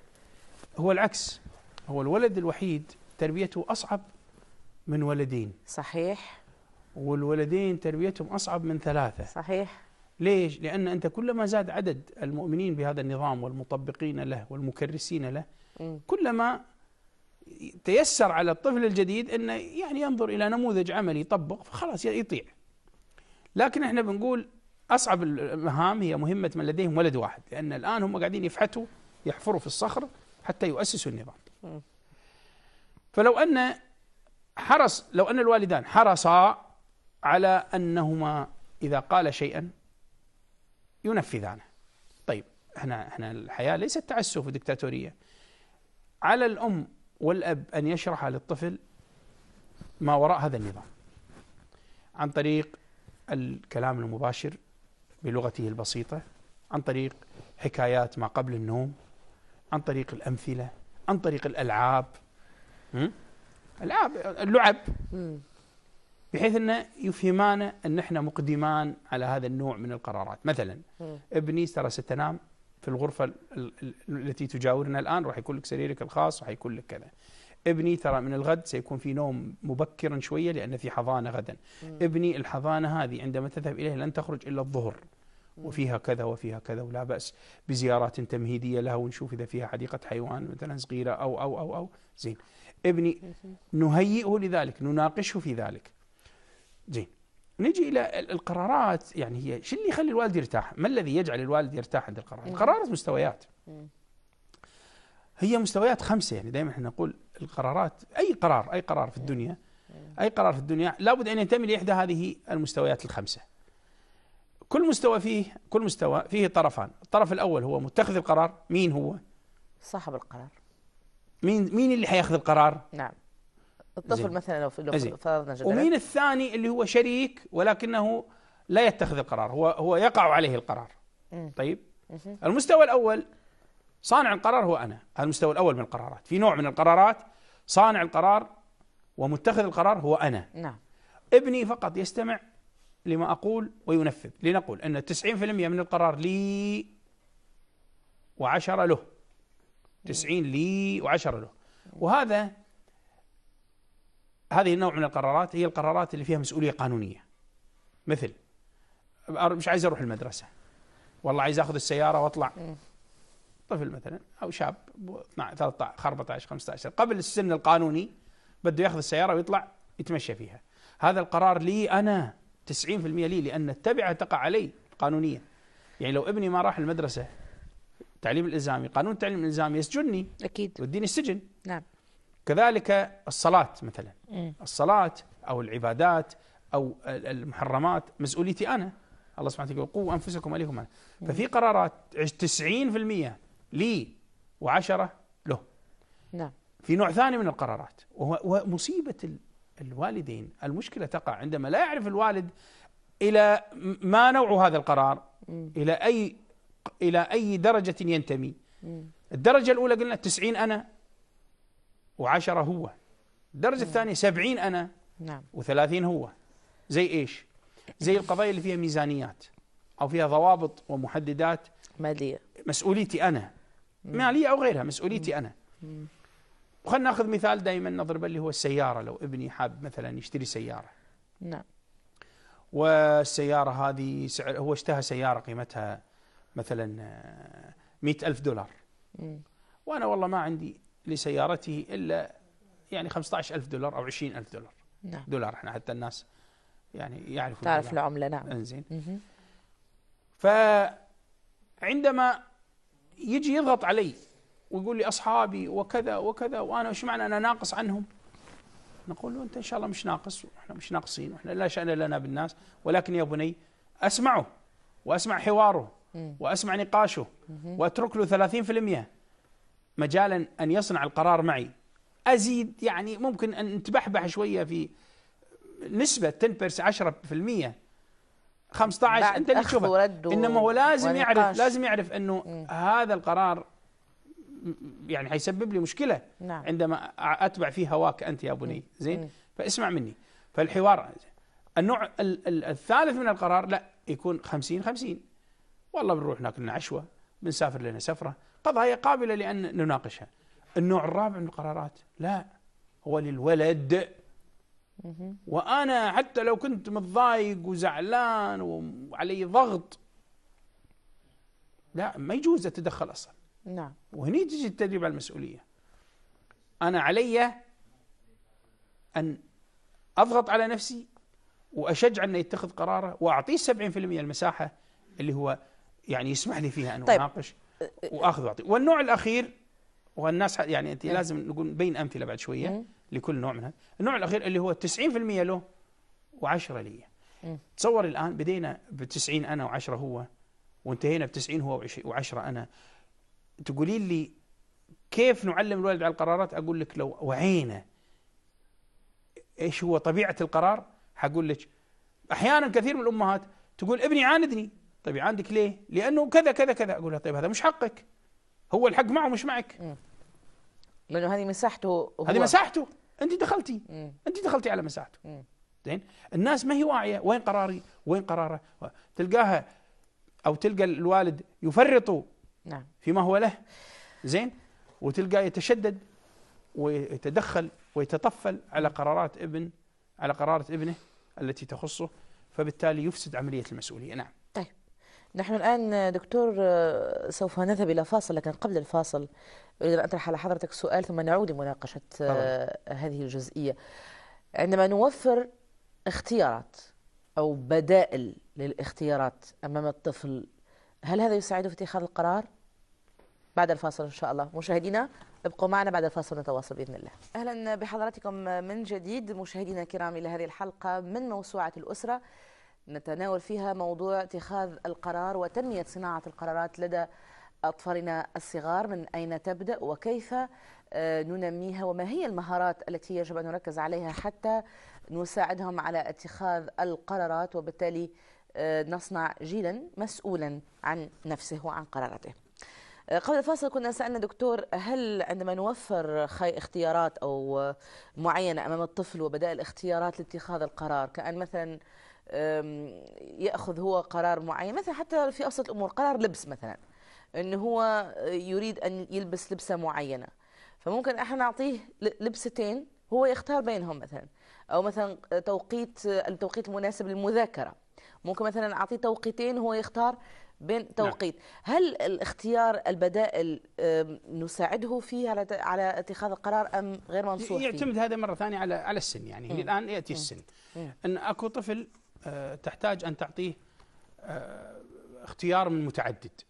هو العكس هو الولد الوحيد تربيته أصعب من ولدين صحيح والولدين تربيتهم أصعب من ثلاثة صحيح ليش؟ لأن أنت كلما زاد عدد المؤمنين بهذا النظام والمطبقين له والمكرسين له م. كلما تيسر على الطفل الجديد أنه يعني ينظر إلى نموذج عملي يطبق فخلاص يطيع لكن احنا بنقول أصعب المهام هي مهمة من لديهم ولد واحد لأن الآن هم قاعدين يفحتوا يحفروا في الصخر حتى يؤسسوا النظام فلو أن حرص لو أن الوالدان حرصا على أنهما إذا قال شيئا ينفذانه طيب احنا احنا الحياة ليست تعسف ودكتاتورية على الأم والأب أن يشرح للطفل ما وراء هذا النظام عن طريق الكلام المباشر بلغته البسيطة عن طريق حكايات ما قبل النوم عن طريق الأمثلة عن طريق الألعاب ألعاب اللعب بحيث أنه يفهمان أن احنا مقدمان على هذا النوع من القرارات مثلا ابني ترى ستنام في الغرفة التي تجاورنا الآن راح يكون لك سريرك الخاص راح يكون لك كذا ابني ترى من الغد سيكون في نوم مبكرا شوية لأن في حضانة غدا ابني الحضانة هذه عندما تذهب إليه لن تخرج إلا الظهر وفيها كذا وفيها كذا ولا بأس بزيارات تمهيدية لها ونشوف إذا فيها حديقة حيوان مثلا صغيرة أو أو أو أو زين ابني نهيئه لذلك نناقشه في ذلك زين نجي إلى القرارات يعني هي شو اللي يخلي الوالد يرتاح ما الذي يجعل الوالد يرتاح عند القرار القرارات مستويات هي مستويات خمسة يعني دائما احنا نقول القرارات أي قرار أي قرار في الدنيا أي قرار في الدنيا لابد أن ينتمي لإحدى هذه المستويات الخمسة كل مستوى فيه كل مستوى فيه طرفان الطرف الأول هو متخذ القرار مين هو صاحب القرار مين مين اللي حياخذ القرار نعم الطفل زين. مثلا لو, فرضنا جدلا ومين الثاني اللي هو شريك ولكنه لا يتخذ القرار هو هو يقع عليه القرار م. طيب م. المستوى الأول صانع القرار هو أنا هذا المستوى الأول من القرارات في نوع من القرارات صانع القرار ومتخذ القرار هو أنا نعم ابني فقط يستمع لما أقول وينفذ لنقول أن 90% من القرار لي وعشرة له 90 لي وعشرة له وهذا هذه النوع من القرارات هي القرارات اللي فيها مسؤولية قانونية مثل مش عايز أروح المدرسة والله عايز أخذ السيارة وأطلع طفل مثلا أو شاب 13 14 15 قبل السن القانوني بده ياخذ السيارة ويطلع يتمشى فيها هذا القرار لي أنا 90% لي لأن التبعة تقع علي قانونيا يعني لو ابني ما راح المدرسة التعليم الإلزامي قانون التعليم الإلزامي يسجنني أكيد يوديني السجن نعم كذلك الصلاة مثلا م. الصلاة أو العبادات أو المحرمات مسؤوليتي أنا الله سبحانه وتعالى يقول قوا أنفسكم عليكم أنا ففي قرارات 90% لي و10 له نعم في نوع ثاني من القرارات وهو مصيبة الوالدين المشكلة تقع عندما لا يعرف الوالد إلى ما نوع هذا القرار إلى أي إلى أي درجة ينتمي الدرجة الأولى قلنا تسعين أنا وعشرة هو الدرجة الثانية سبعين أنا نعم. وثلاثين هو زي إيش زي القضايا اللي فيها ميزانيات أو فيها ضوابط ومحددات مالية مسؤوليتي أنا مالية أو غيرها مسؤوليتي أنا وخلنا ناخذ مثال دائما نضربه اللي هو السياره لو ابني حاب مثلا يشتري سياره نعم والسياره هذه سعر هو اشتهى سياره قيمتها مثلا مئة ألف دولار م. وأنا والله ما عندي لسيارتي إلا يعني 15 ألف دولار أو 20 ألف دولار نعم. دولار احنا حتى الناس يعني يعرفوا تعرف العملة نعم انزين فعندما يجي يضغط علي ويقول لي اصحابي وكذا وكذا وانا وش معنى انا ناقص عنهم؟ نقول له انت ان شاء الله مش ناقص واحنا مش ناقصين واحنا لا شان لنا بالناس ولكن يا بني اسمعه واسمع حواره واسمع نقاشه واترك له 30% مجالا ان يصنع القرار معي ازيد يعني ممكن ان نتبحبح شويه في نسبه 10% 15 انت اللي تشوفه انما هو لازم ونقاش. يعرف لازم يعرف انه هذا القرار يعني حيسبب لي مشكله نعم. عندما اتبع فيه هواك انت يا بني زين فاسمع مني فالحوار النوع الثالث من القرار لا يكون 50 50 والله بنروح ناكل لنا عشوه بنسافر لنا سفره قضايا قابله لان نناقشها النوع الرابع من القرارات لا هو للولد وانا حتى لو كنت متضايق وزعلان وعلي ضغط لا ما يجوز اتدخل اصلا نعم وهني تجي التدريب على المسؤولية أنا علي المسؤولية أنا علي أن أضغط على نفسي وأشجع أنه يتخذ قراره وأعطيه 70% المساحة اللي هو يعني يسمح لي فيها أن طيب. أناقش وأخذ وأعطي والنوع الأخير والناس يعني أنت نعم. لازم نقول نبين أمثلة بعد شوية م. لكل نوع منها النوع الأخير اللي هو 90% له و10 لي تصور الآن بدينا ب 90 أنا و10 هو وانتهينا ب 90 هو و10 أنا تقولي لي كيف نعلم الولد على القرارات أقول لك لو وعينا إيش هو طبيعة القرار حقول لك أحيانا كثير من الأمهات تقول ابني عاندني طيب عندك ليه لأنه كذا كذا كذا أقول لها طيب هذا مش حقك هو الحق معه مش معك لأنه هذه مساحته هذه مساحته أنت دخلتي أنت دخلتي على مساحته زين الناس ما هي واعية وين قراري وين قراره تلقاها أو تلقى الوالد يفرط نعم فيما هو له زين وتلقاه يتشدد ويتدخل ويتطفل على قرارات ابن على قرارات ابنه التي تخصه فبالتالي يفسد عملية المسؤولية نعم طيب نحن الآن دكتور آه، سوف نذهب إلى فاصل لكن قبل الفاصل أريد أن أطرح على حضرتك سؤال ثم نعود لمناقشة آه، هذه الجزئية عندما نوفر اختيارات أو بدائل للاختيارات أمام الطفل هل هذا يساعده في اتخاذ القرار؟ بعد الفاصل ان شاء الله مشاهدينا ابقوا معنا بعد الفاصل نتواصل باذن الله اهلا بحضراتكم من جديد مشاهدينا الكرام الى هذه الحلقه من موسوعه الاسره نتناول فيها موضوع اتخاذ القرار وتنميه صناعه القرارات لدى اطفالنا الصغار من اين تبدا وكيف آه، ننميها وما هي المهارات التي يجب ان نركز عليها حتى نساعدهم على اتخاذ القرارات وبالتالي آه، نصنع جيلا مسؤولا عن نفسه وعن قراراته قبل الفاصل كنا سألنا دكتور هل عندما نوفر خي اختيارات أو معينة أمام الطفل وبدائل الاختيارات لاتخاذ القرار كأن مثلا يأخذ هو قرار معين مثلا حتى في أبسط الأمور قرار لبس مثلا أنه هو يريد أن يلبس لبسة معينة فممكن احنا نعطيه لبستين هو يختار بينهم مثلا او مثلا توقيت التوقيت المناسب للمذاكره ممكن مثلا اعطيه توقيتين هو يختار بين نعم. توقيت نعم. هل الاختيار البدائل نساعده فيه على على اتخاذ القرار ام غير منصوص يعتمد فيه؟ هذا مره ثانيه على على السن يعني مم. الان ياتي مم. السن مم. ان اكو طفل آه، تحتاج ان تعطيه آه، اختيار من متعدد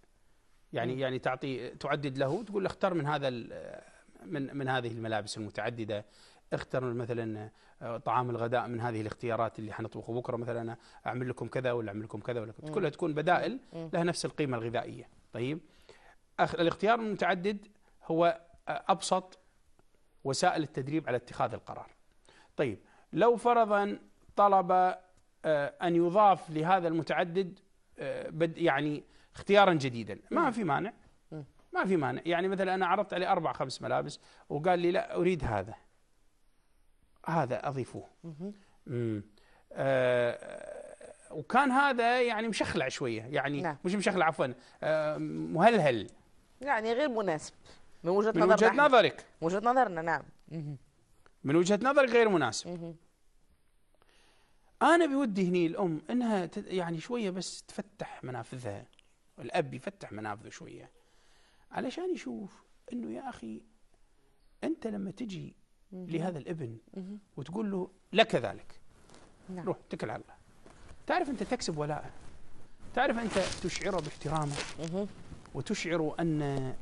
يعني مم. يعني تعطي تعدد له تقول له اختار من هذا آه، من من هذه الملابس المتعدده اختر مثلا آه، طعام الغداء من هذه الاختيارات اللي حنطبخه بكره مثلا اعمل لكم كذا ولا اعمل لكم كذا ولا كذا كلها تكون بدائل لها نفس القيمه الغذائيه طيب الاختيار المتعدد هو آه، ابسط وسائل التدريب على اتخاذ القرار طيب لو فرضا طلب آه، ان يضاف لهذا المتعدد يعني اختيارا جديدا ما في مانع ما في مانع يعني مثلا انا عرضت عليه اربع خمس ملابس وقال لي لا اريد هذا هذا أضيفوه امم آه وكان هذا يعني مشخلع شوية يعني نعم. مش مشخلع عفوا آه مهلهل يعني غير مناسب من وجهة, من وجهة نظرك من وجهة نظرنا نعم من وجهة نظرك غير مناسب أنا بودي هني الأم أنها يعني شوية بس تفتح منافذها الأب يفتح منافذه شوية علشان يشوف أنه يا أخي أنت لما تجي لهذا الابن وتقول له لك ذلك نعم. روح اتكل على الله تعرف أنت تكسب ولاءه تعرف أنت تشعره باحترامه وتشعر أن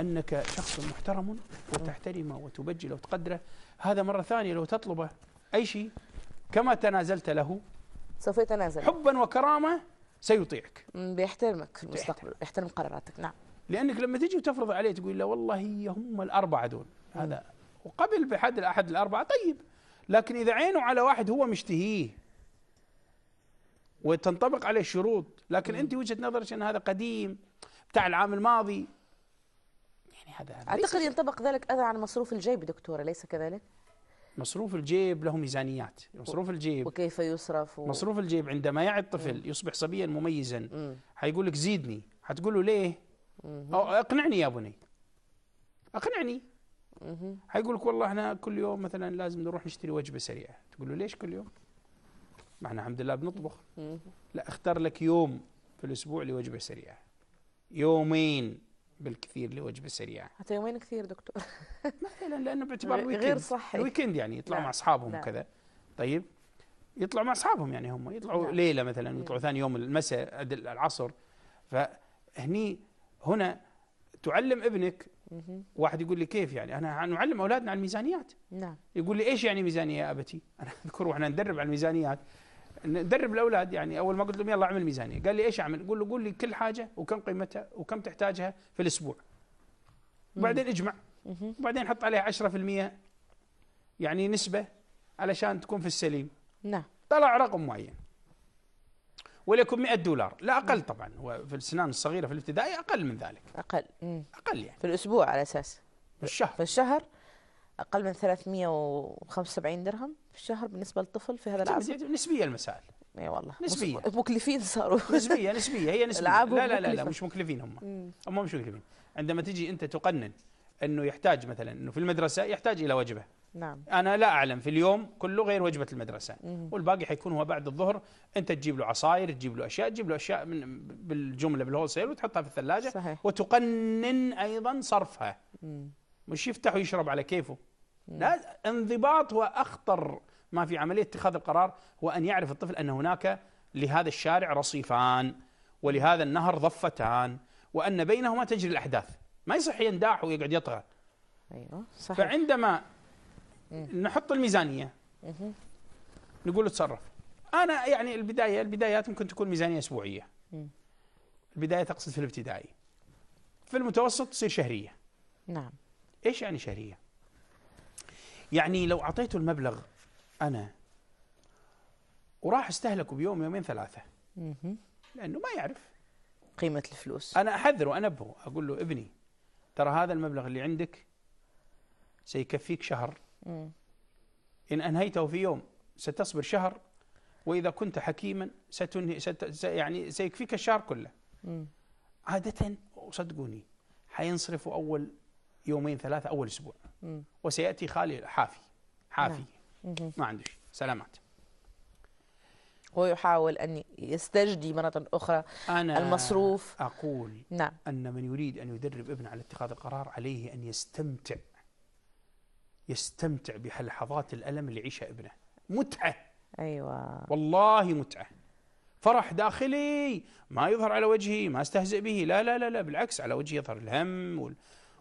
أنك شخص محترم وتحترمه وتبجله وتقدره هذا مرة ثانية لو تطلبه أي شيء كما تنازلت له سوف يتنازل حبا وكرامة سيطيعك بيحترمك في المستقبل يحترم قراراتك نعم لأنك لما تجي وتفرض عليه تقول له والله هم الأربعة دول هذا وقبل بحد الأحد الأربعة طيب لكن إذا عينه على واحد هو مشتهيه وتنطبق عليه شروط لكن أنت وجهة نظرك أن هذا قديم بتاع العام الماضي يعني هذا أعتقد ينطبق ذلك اذى على مصروف الجيب دكتورة ليس كذلك؟ مصروف الجيب له ميزانيات مصروف الجيب وكيف يصرف و... مصروف الجيب عندما يعي الطفل يصبح صبيا مميزا حيقول لك زيدني حتقول له ليه أو اقنعني يا بني اقنعني حيقول لك والله احنا كل يوم مثلا لازم نروح نشتري وجبه سريعه تقول له ليش كل يوم ما احنا الحمد لله بنطبخ لا اختار لك يوم في الاسبوع لوجبه سريعه يومين بالكثير لوجبه سريعه حتى يومين كثير دكتور مثلا لانه باعتبار ويكند غير صحي ويكند يعني يطلعوا مع اصحابهم كذا طيب يطلعوا مع اصحابهم يعني هم يطلعوا لا. ليله مثلا يطلعوا ثاني يوم المساء العصر فهني هنا تعلم ابنك واحد يقول لي كيف يعني انا نعلم اولادنا على الميزانيات نعم يقول لي ايش يعني ميزانيه يا ابتي انا اذكر واحنا ندرب على الميزانيات ندرب الاولاد يعني اول ما قلت لهم يلا اعمل ميزانيه قال لي ايش اعمل قول له قول لي كل حاجه وكم قيمتها وكم تحتاجها في الاسبوع وبعدين اجمع وبعدين حط عليها 10% يعني نسبه علشان تكون في السليم نعم طلع رقم معين وليكن 100 دولار لا اقل طبعا هو في السنان الصغيره في الابتدائي اقل من ذلك اقل مم. إيه. اقل يعني في الاسبوع على اساس في الشهر في الشهر اقل من 375 درهم في الشهر بالنسبه للطفل في هذا العصر نسبيه المسائل اي والله نسبيه مكلفين صاروا نسبيه نسبيه هي نسبيه لا لا لا, لا, مش مكلفين هم هم مش مكلفين عندما تجي انت تقنن انه يحتاج مثلا انه في المدرسه يحتاج الى وجبه نعم انا لا اعلم في اليوم كله غير وجبه المدرسه مم. والباقي حيكون هو بعد الظهر انت تجيب له عصاير تجيب له اشياء تجيب له اشياء من بالجمله بالهول سيل وتحطها في الثلاجه صحيح. وتقنن ايضا صرفها مم. مش يفتح ويشرب على كيفه لا انضباط هو اخطر ما في عمليه اتخاذ القرار هو ان يعرف الطفل ان هناك لهذا الشارع رصيفان ولهذا النهر ضفتان وان بينهما تجري الاحداث ما يصح ينداح ويقعد يطغى ايوه صحيح فعندما إيه. نحط الميزانيه إيه. نقول اتصرف انا يعني البدايه البدايات ممكن تكون ميزانيه اسبوعيه إيه. البدايه تقصد في الابتدائي في المتوسط تصير شهريه نعم ايش يعني شهريه يعني لو اعطيته المبلغ انا وراح استهلكه بيوم يومين ثلاثه لانه ما يعرف قيمه الفلوس انا احذره انبهه اقول له ابني ترى هذا المبلغ اللي عندك سيكفيك شهر إن أنهيته في يوم ستصبر شهر وإذا كنت حكيما ستنهي ست يعني سيكفيك الشهر كله عادة وصدقوني حينصرفوا أول يومين ثلاثة أول أسبوع وسيأتي خالي حافي حافي نعم. ما عنده شيء سلامات هو يحاول أن يستجدي مرة أخرى أنا المصروف أقول نعم. أن من يريد أن يدرب ابنه على اتخاذ القرار عليه أن يستمتع يستمتع بلحظات الألم اللي يعيشها ابنه متعة أيوة والله متعة فرح داخلي ما يظهر على وجهي ما استهزئ به لا لا لا لا بالعكس على وجهي يظهر الهم وال...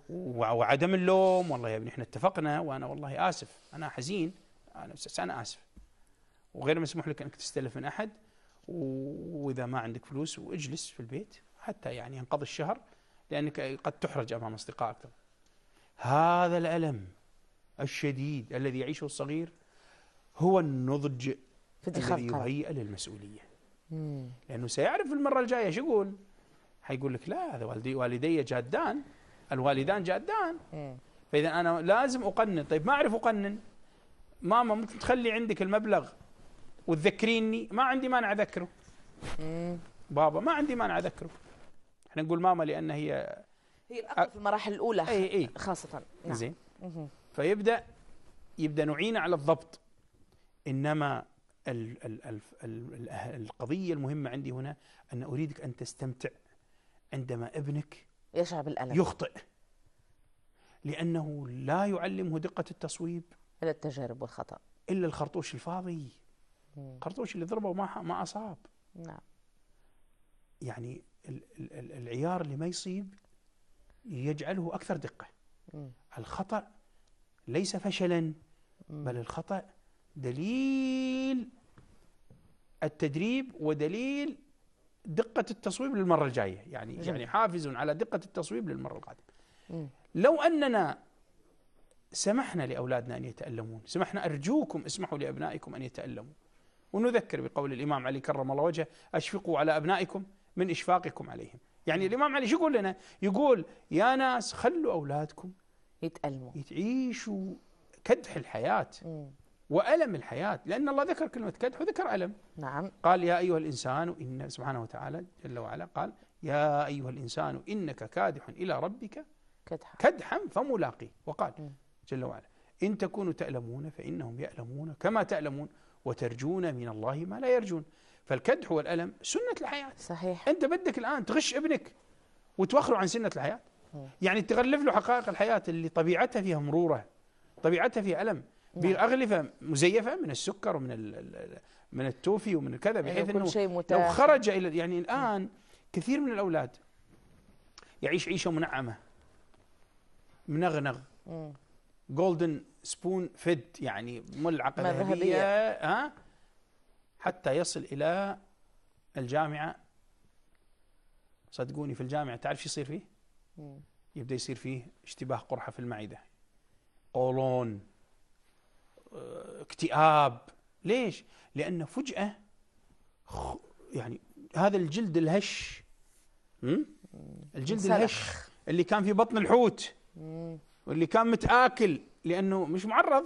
وعدم اللوم والله يا ابني احنا اتفقنا وانا والله اسف انا حزين انا انا اسف وغير مسموح لك انك تستلف من احد واذا ما عندك فلوس واجلس في البيت حتى يعني ينقضي الشهر لانك قد تحرج امام اصدقائك هذا الالم الشديد الذي يعيشه الصغير هو النضج الذي يهيئ للمسؤولية مم. لأنه سيعرف المرة الجاية شو يقول حيقول لك لا هذا والدي والدي جادان الوالدان جادان مم. إيه. فإذا أنا لازم أقنن طيب ما أعرف أقنن ماما ممكن تخلي عندك المبلغ وتذكريني ما عندي مانع أذكره مم. بابا ما عندي مانع أذكره احنا نقول ماما لأن هي هي الأقرب في المراحل الأولى أي أي. خاصة نعم. زين فيبدأ يبدأ نعين على الضبط إنما ال ال ال الـ القضية المهمة عندي هنا أن أريدك أن تستمتع عندما ابنك يشعر بالألم يخطئ لأنه لا يعلمه دقة التصويب إلا التجارب والخطأ إلا الخرطوش الفاضي الخرطوش اللي ضربه وما ما أصاب نعم يعني العيار اللي ما يصيب يجعله أكثر دقة الخطأ ليس فشلا بل الخطأ دليل التدريب ودليل دقة التصويب للمرة الجاية يعني مم. يعني حافز على دقة التصويب للمرة القادمة لو أننا سمحنا لأولادنا أن يتألمون سمحنا أرجوكم اسمحوا لأبنائكم أن يتألموا ونذكر بقول الإمام علي كرم الله وجهه أشفقوا على أبنائكم من إشفاقكم عليهم يعني الإمام علي شو يقول لنا يقول يا ناس خلوا أولادكم يتألموا يعيشوا كدح الحياة مم. وألم الحياة لأن الله ذكر كلمة كدح وذكر ألم نعم قال يا أيها الإنسان إن سبحانه وتعالى جل وعلا قال يا أيها الإنسان إنك كادح إلى ربك كدحا كدحا فملاقيه وقال مم. جل وعلا إن تكونوا تألمون فإنهم يألمون كما تألمون وترجون من الله ما لا يرجون فالكدح والألم سنة الحياة صحيح أنت بدك الآن تغش ابنك وتوخره عن سنة الحياة يعني تغلف له حقائق الحياة اللي طبيعتها فيها مرورة طبيعتها فيها ألم نعم. بأغلفة مزيفة من السكر ومن من التوفي ومن كذا أيوة، بحيث أنه لو خرج إلى يعني الآن كثير من الأولاد يعيش عيشة منعمة منغنغ جولدن سبون فيد يعني ملعقة ذهبية ها حتى يصل إلى الجامعة صدقوني في الجامعة تعرف شو يصير فيه؟ يبدأ يصير فيه اشتباه قرحة في المعدة قولون آه، اكتئاب ليش؟ لأنه فجأة يعني هذا الجلد الهش الجلد الهش اللي كان في بطن الحوت واللي كان متآكل لأنه مش معرض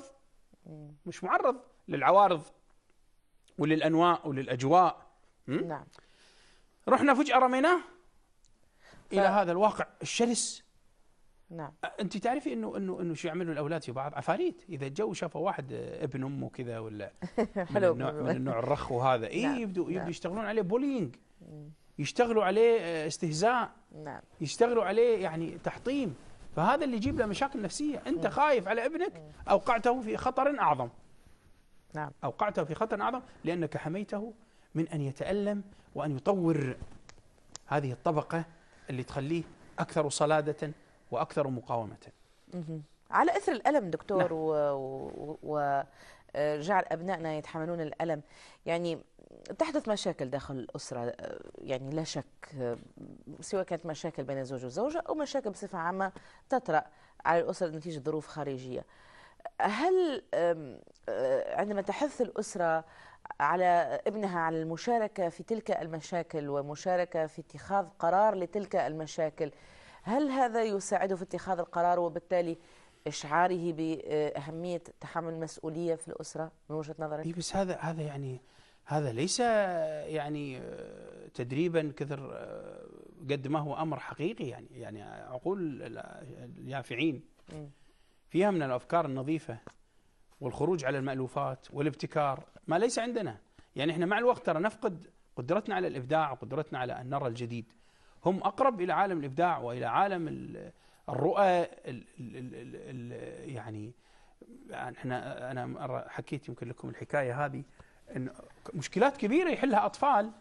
مش معرض للعوارض وللأنواء وللأجواء نعم رحنا فجأة رميناه الى هذا الواقع الشرس نعم انت تعرفي انه انه انه شو يعملوا الاولاد في بعض عفاريت اذا جو شافوا واحد ابن امه كذا ولا من النوع من النوع الرخو هذا اي نعم يبدو نعم يشتغلون عليه بولينج يشتغلوا عليه آه، استهزاء نعم يشتغلوا عليه يعني تحطيم فهذا اللي يجيب له مشاكل نفسيه انت خايف على ابنك اوقعته في خطر اعظم نعم اوقعته في خطر اعظم لانك حميته من ان يتالم وان يطور هذه الطبقه اللي تخليه أكثر صلادة وأكثر مقاومة على إثر الألم دكتور نعم. وجعل و... و... أبنائنا يتحملون الألم يعني تحدث مشاكل داخل الأسرة يعني لا شك سواء كانت مشاكل بين الزوج والزوجة أو مشاكل بصفة عامة تطرأ على الأسرة نتيجة ظروف خارجية هل عندما تحث الأسرة على ابنها على المشاركة في تلك المشاكل ومشاركة في اتخاذ قرار لتلك المشاكل هل هذا يساعده في اتخاذ القرار وبالتالي إشعاره بأهمية تحمل المسؤولية في الأسرة من وجهة نظرك؟ بس هذا هذا يعني هذا ليس يعني آه، تدريبا كثر آه، قد ما هو أمر حقيقي يعني يعني عقول اليافعين فيها من الأفكار النظيفة والخروج على المألوفات والابتكار ما ليس عندنا يعني احنا مع الوقت ترى نفقد قدرتنا على الإبداع وقدرتنا على أن نرى الجديد هم أقرب إلى عالم الإبداع وإلى عالم الرؤى يعني احنا انا مره حكيت يمكن لكم الحكايه هذه ان مشكلات كبيره يحلها اطفال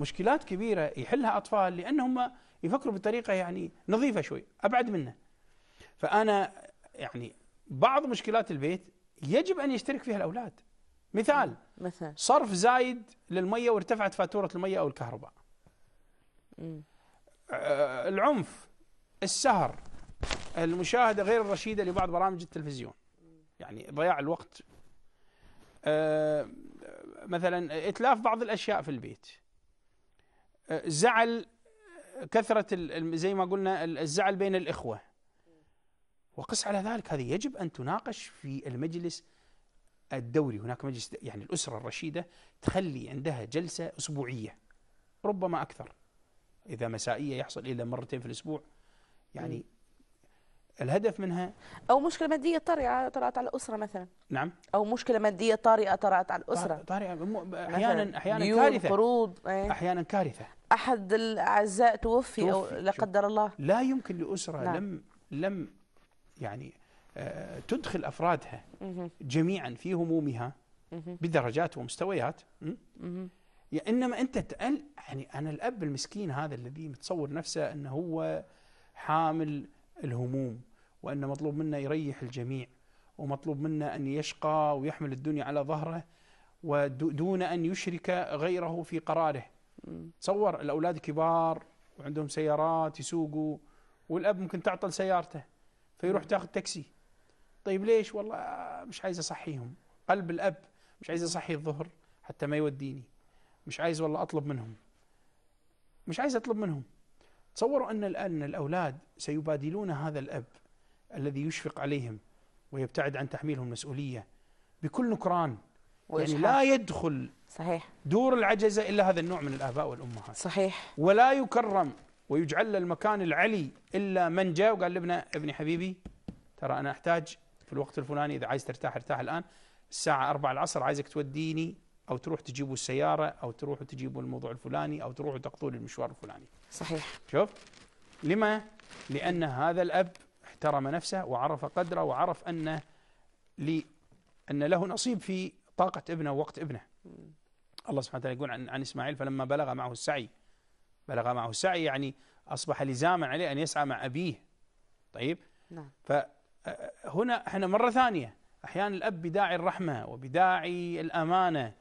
مشكلات كبيره يحلها اطفال لانهم يفكروا بطريقه يعني نظيفه شوي ابعد منه فانا يعني بعض مشكلات البيت يجب أن يشترك فيها الأولاد مثال مثلا صرف زايد للمية وارتفعت فاتورة المية أو الكهرباء آه العنف السهر المشاهدة غير الرشيدة لبعض برامج التلفزيون يعني ضياع الوقت آه مثلا إتلاف بعض الأشياء في البيت آه زعل كثرة زي ما قلنا الزعل بين الإخوة وقس على ذلك هذه يجب أن تناقش في المجلس الدوري هناك مجلس يعني الأسرة الرشيدة تخلي عندها جلسة أسبوعية ربما أكثر إذا مسائية يحصل إلى مرتين في الأسبوع يعني م. الهدف منها أو مشكلة مادية طارئة طرأت على الأسرة مثلا نعم أو مشكلة مادية طارئة طرأت على الأسرة طارئة أحيانا أحيانا كارثة قروض إيه. أحيانا كارثة أحد الأعزاء توفي, توفي أو لا قدر الله لا يمكن لأسرة نعم. لم لم يعني آه، تدخل أفرادها جميعا في همومها بدرجات ومستويات يعني إنما أنت تقل يعني أنا الأب المسكين هذا الذي متصور نفسه أنه هو حامل الهموم وأن مطلوب منه يريح الجميع ومطلوب منه أن يشقى ويحمل الدنيا على ظهره ودون أن يشرك غيره في قراره تصور الأولاد كبار وعندهم سيارات يسوقوا والأب ممكن تعطل سيارته فيروح تاخذ تاكسي طيب ليش والله مش عايز اصحيهم قلب الاب مش عايز اصحي الظهر حتى ما يوديني مش عايز والله اطلب منهم مش عايز اطلب منهم تصوروا ان الان الاولاد سيبادلون هذا الاب الذي يشفق عليهم ويبتعد عن تحميلهم المسؤوليه بكل نكران يعني لا يدخل صحيح دور العجزه الا هذا النوع من الاباء والامهات صحيح ولا يكرم ويجعل له المكان العلي إلا من جاء وقال لابنه ابني حبيبي ترى أنا أحتاج في الوقت الفلاني إذا عايز ترتاح ارتاح الآن الساعة 4 العصر عايزك توديني أو تروح تجيبوا السيارة أو تروحوا تجيبوا الموضوع الفلاني أو تروحوا تقضوا المشوار الفلاني صحيح شوف لما؟ لأن هذا الأب احترم نفسه وعرف قدره وعرف أنه لي أن له نصيب في طاقة ابنه ووقت ابنه الله سبحانه وتعالى يقول عن, عن إسماعيل فلما بلغ معه السعي بلغ معه السعي يعني أصبح لزاما عليه أن يسعى مع أبيه طيب نعم. فهنا احنا مرة ثانية أحيانا الأب بداعي الرحمة وبداعي الأمانة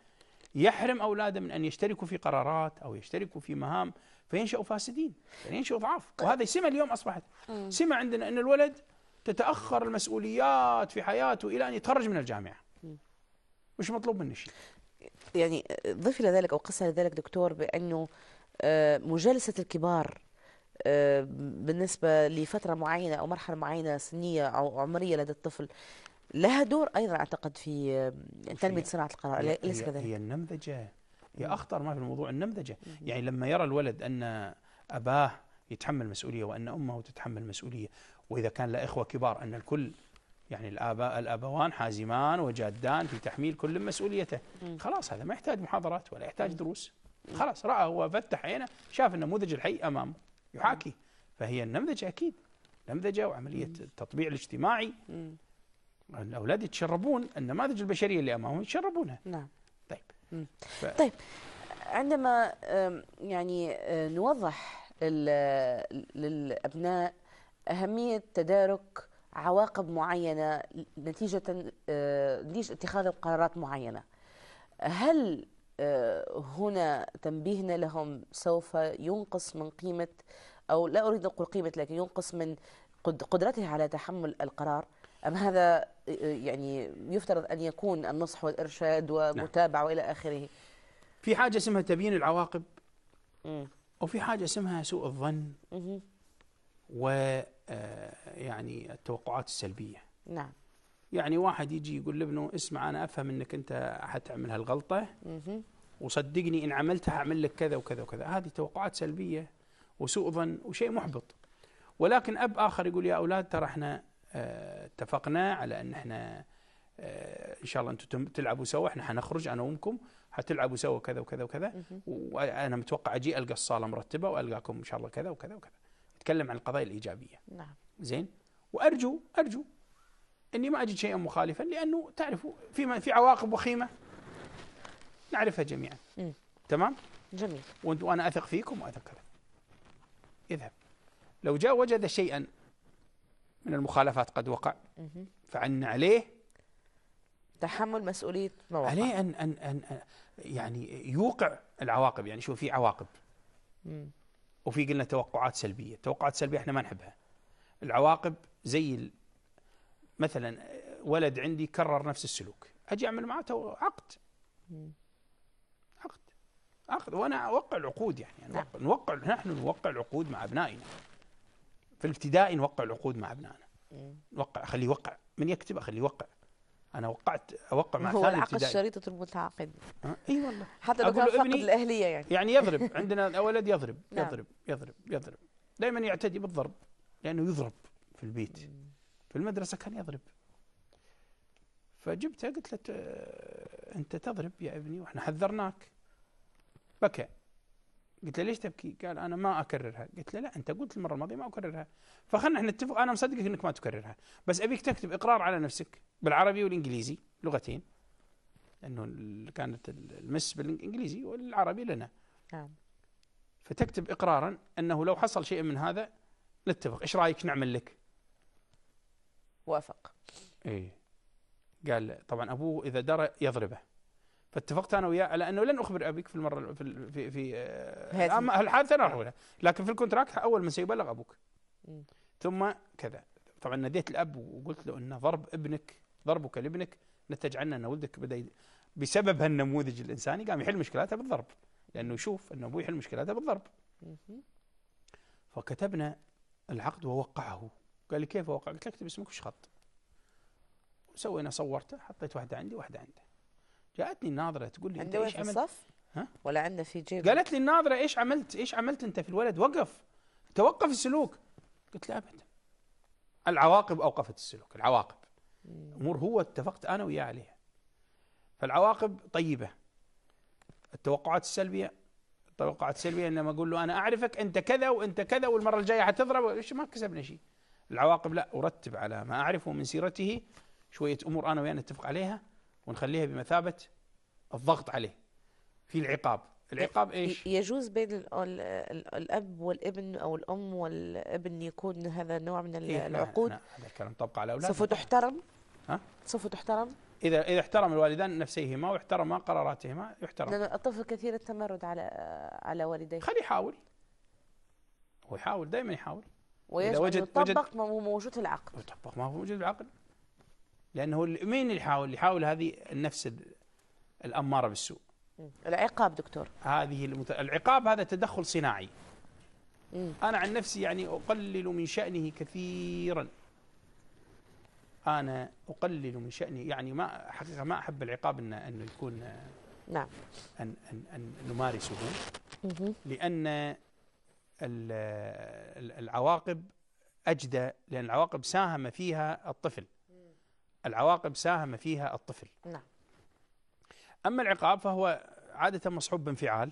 يحرم أولاده من أن يشتركوا في قرارات أو يشتركوا في مهام فينشأوا فاسدين فينشأوا ضعاف وهذا طيب. سمة اليوم أصبحت سمة عندنا أن الولد تتأخر المسؤوليات في حياته إلى أن يتخرج من الجامعة مش مطلوب منه شيء يعني ضف إلى ذلك أو قص على ذلك دكتور بأنه آه، مجالسة الكبار آه، بالنسبة لفترة معينة أو مرحلة معينة سنية أو عمرية لدى الطفل لها دور أيضا أعتقد في آه، تنمية صناعة القرار أليس كذلك؟ هي النمذجة هي أخطر ما في الموضوع النمذجة يعني لما يرى الولد أن أباه يتحمل مسؤولية وأن أمه تتحمل مسؤولية وإذا كان له إخوة كبار أن الكل يعني الآباء الأبوان حازمان وجادان في تحميل كل مسؤوليته خلاص هذا ما يحتاج محاضرات ولا يحتاج دروس خلاص راى هو فتح عينه شاف النموذج الحي امامه يحاكي فهي النمذجه اكيد نمذجه وعمليه التطبيع الاجتماعي الاولاد يتشربون النماذج البشريه اللي امامهم يتشربونها نعم طيب ف... طيب عندما يعني آه، نوضح للابناء اهميه تدارك عواقب معينه نتيجه آه، نتيجه اتخاذ القرارات معينه هل هنا تنبيهنا لهم سوف ينقص من قيمة أو لا أريد أن أقول قيمة لكن ينقص من قدرته على تحمل القرار أم هذا آه، يعني يفترض أن يكون النصح والإرشاد نعم. ومتابعة نعم. وإلى آخره في حاجة اسمها تبيين العواقب مم. وفي حاجة اسمها سوء الظن مم. و آه، يعني التوقعات السلبية نعم يعني واحد يجي يقول لابنه اسمع أنا أفهم أنك أنت حتعمل هالغلطة وصدقني إن عملتها أعمل لك كذا وكذا وكذا هذه توقعات سلبية وسوء ظن وشيء محبط ولكن أب آخر يقول يا أولاد ترى احنا آه، اتفقنا على أن احنا آه، ان شاء الله انتم تلعبوا سوا احنا حنخرج انا وامكم حتلعبوا سوا كذا وكذا وكذا وانا متوقع اجي القى الصاله مرتبه والقاكم ان شاء الله كذا وكذا وكذا اتكلم عن القضايا الايجابيه نعم زين وارجو ارجو أني ما أجد شيئا مخالفا لأنه تعرفوا في في عواقب وخيمة نعرفها جميعا م. تمام؟ جميل وأنا أثق فيكم وأثق اذهب لو جاء وجد شيئا من المخالفات قد وقع فعن عليه تحمل مسؤولية ما وقع عليه أن, أن, أن, أن يعني يوقع العواقب يعني شو في عواقب وفي قلنا توقعات سلبية توقعات سلبية احنا ما نحبها العواقب زي مثلا ولد عندي كرر نفس السلوك اجي اعمل معه عقد عقد عقد وانا اوقع العقود يعني نوقع, يعني نعم. نوقع نحن نوقع العقود مع ابنائنا في الابتدائي نوقع العقود مع ابنائنا نوقع خليه يوقع من يكتب اخليه يوقع انا وقعت اوقع مع هو العقد شريطه المتعاقد اي والله حتى لو كان فقد الاهليه يعني يعني يضرب عندنا ولد نعم. يضرب يضرب يضرب يضرب دائما يعتدي بالضرب لانه يضرب في البيت في المدرسة كان يضرب فجبته قلت له أنت تضرب يا ابني وإحنا حذرناك بكى قلت له ليش تبكي؟ قال انا ما اكررها، قلت له لا انت قلت المره الماضيه ما اكررها، فخلنا احنا نتفق انا مصدقك انك ما تكررها، بس ابيك تكتب اقرار على نفسك بالعربي والانجليزي لغتين لانه كانت المس بالانجليزي والعربي لنا. نعم. فتكتب اقرارا انه لو حصل شيء من هذا نتفق، ايش رايك نعمل لك؟ وافق اي قال طبعا ابوه اذا درى يضربه فاتفقت انا وياه على انه لن اخبر ابيك في المره في في, في آه، الحادثه انا اروح لكن في الكونتراكت اول من سيبلغ ابوك ثم كذا طبعا ناديت الاب وقلت له ان ضرب ابنك ضربك لابنك نتج عنه ان ولدك بدا بسبب هالنموذج الانساني قام يحل مشكلاته بالضرب لانه يشوف ان ابوه يحل مشكلاته بالضرب فكتبنا العقد ووقعه قال لي كيف اوقع؟ قلت له اكتب اسمك وش خط سوينا صورته حطيت واحده عندي واحده عنده جاءتني الناظره تقول لي انت ايش في عملت الصف؟ ها؟ ولا عندنا في جيب قالت لي الناظره ايش عملت ايش عملت انت في الولد وقف توقف السلوك قلت لا ابدا العواقب اوقفت السلوك العواقب امور هو اتفقت انا وياه عليها فالعواقب طيبه التوقعات السلبيه التوقعات السلبيه انما اقول له انا اعرفك انت كذا وانت كذا والمره الجايه حتضرب ايش ما كسبنا شيء العواقب لا أرتب على ما أعرفه من سيرته شوية أمور أنا وياه نتفق عليها ونخليها بمثابة الضغط عليه في العقاب العقاب ايش؟ يجوز بين الاب والابن او الام والابن يكون هذا النوع من إيه، العقود؟ هذا الكلام طبق على الاولاد سوف تحترم؟ ها؟ سوف تحترم؟ إذا إذا احترم الوالدان نفسيهما واحترما قراراتهما يحترم. لأن الطفل كثير التمرد على على والديه. خليه يحاول. هو يحاول دائما يحاول. ويجب وجد يطبق ما هو موجود في العقل يطبق ما هو موجود في العقل لأنه مين اللي يحاول؟ اللي يحاول هذه النفس الأمارة بالسوء العقاب دكتور هذه المت... العقاب هذا تدخل صناعي أنا عن نفسي يعني أقلل من شأنه كثيرا أنا أقلل من شأنه يعني ما حقيقة ما أحب العقاب أنه انه يكون نعم أن, أن, أن نمارسه لأن العواقب أجدى لأن العواقب ساهم فيها الطفل العواقب ساهم فيها الطفل نعم أما العقاب فهو عادة مصحوب بانفعال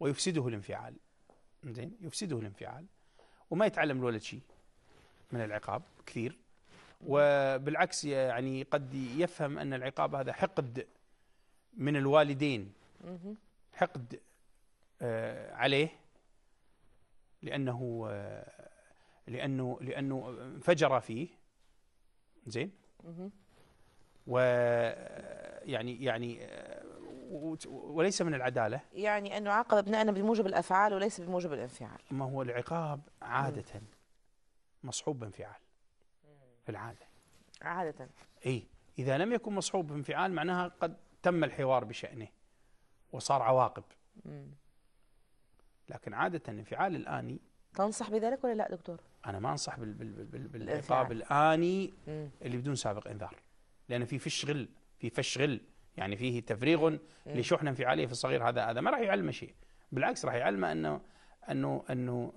ويفسده الانفعال زين يفسده الانفعال وما يتعلم الولد شيء من العقاب كثير وبالعكس يعني قد يفهم أن العقاب هذا حقد من الوالدين حقد آه، عليه لأنه لأنه لأنه انفجر فيه زين ويعني يعني وليس من العدالة يعني أنه عاقب أبنائنا بموجب الأفعال وليس بموجب الانفعال ما هو العقاب عادة مصحوب بانفعال في العادة عادة أي إذا لم يكن مصحوب بانفعال معناها قد تم الحوار بشأنه وصار عواقب مم. لكن عادة الانفعال الآني تنصح بذلك ولا لا دكتور؟ أنا ما أنصح بال بال بال بالعقاب الآني اللي بدون سابق إنذار لأن في فش غل في فش غل يعني فيه تفريغ مم. لشحنة انفعالية في الصغير هذا هذا ما راح يعلمه شيء بالعكس راح يعلمه أنه أنه أنه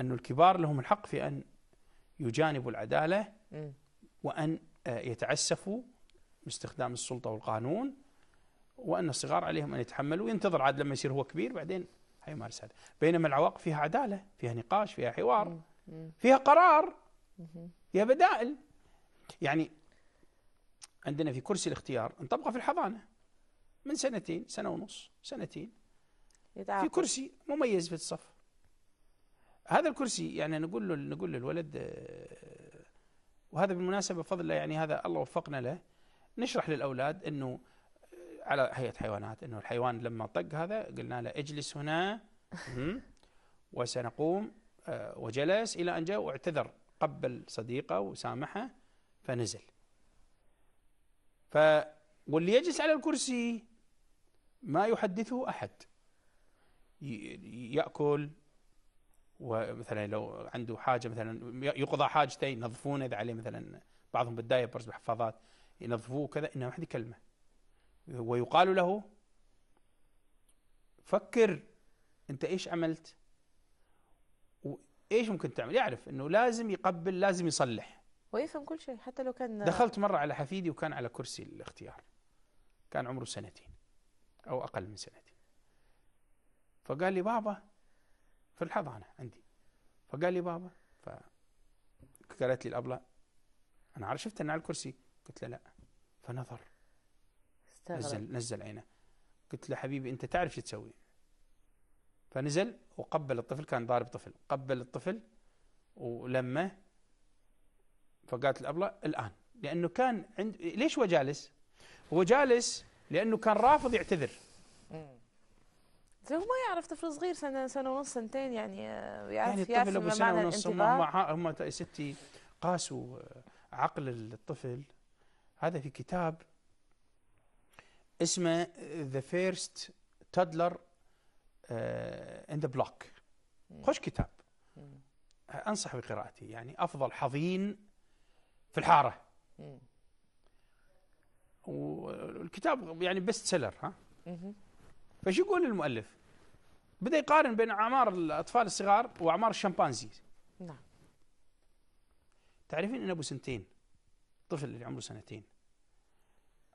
أنه الكبار لهم الحق في أن يجانبوا العدالة وأن آه، يتعسفوا باستخدام السلطة والقانون وأن الصغار عليهم أن يتحملوا ينتظر عاد لما يصير هو كبير بعدين يمارس هذا بينما العواقب فيها عدالة فيها نقاش فيها حوار فيها قرار فيها بدائل يعني عندنا في كرسي الاختيار انطبقه في الحضانة من سنتين سنة ونص سنتين في كرسي مميز في الصف هذا الكرسي يعني نقول له نقول للولد آه، وهذا بالمناسبه بفضل الله يعني هذا الله وفقنا له نشرح للاولاد انه على هيئه حيوانات انه الحيوان لما طق هذا قلنا له اجلس هنا وسنقوم آه، وجلس الى ان جاء واعتذر قبل صديقه وسامحه فنزل ف واللي يجلس على الكرسي ما يحدثه احد ياكل ومثلا لو عنده حاجه مثلا يقضى حاجته ينظفونه اذا عليه مثلا بعضهم بالدايبرز بحفاظات ينظفوه كذا انه ما حد يكلمه ويقال له فكر انت ايش عملت وايش ممكن تعمل يعرف انه لازم يقبل لازم يصلح ويفهم كل شيء حتى لو كان دخلت مرة على حفيدي وكان على كرسي الاختيار كان عمره سنتين أو أقل من سنتين فقال لي بابا في الحضانة عندي فقال لي بابا فقالت لي الأبلة أنا عارف شفت أنه على الكرسي قلت له لا فنظر نزل نزل عينه قلت له حبيبي انت تعرف شو تسوي فنزل وقبل الطفل كان ضارب طفل قبل الطفل ولمه فقالت الابله الان لانه كان عند ليش هو جالس؟ هو جالس لانه كان رافض يعتذر هو ما يعرف طفل صغير سنه سنه ونص سنتين يعني آه، يعرف يعني الطفل ابو سنه ونص هم هم ستي قاسوا عقل الطفل هذا في كتاب اسمه ذا فيرست تادلر ان ذا بلوك خوش كتاب انصح بقراءته يعني افضل حضين في الحاره والكتاب يعني بيست سيلر ها فشو يقول المؤلف؟ بدا يقارن بين اعمار الاطفال الصغار واعمار الشمبانزي نعم تعرفين ان ابو سنتين طفل اللي عمره سنتين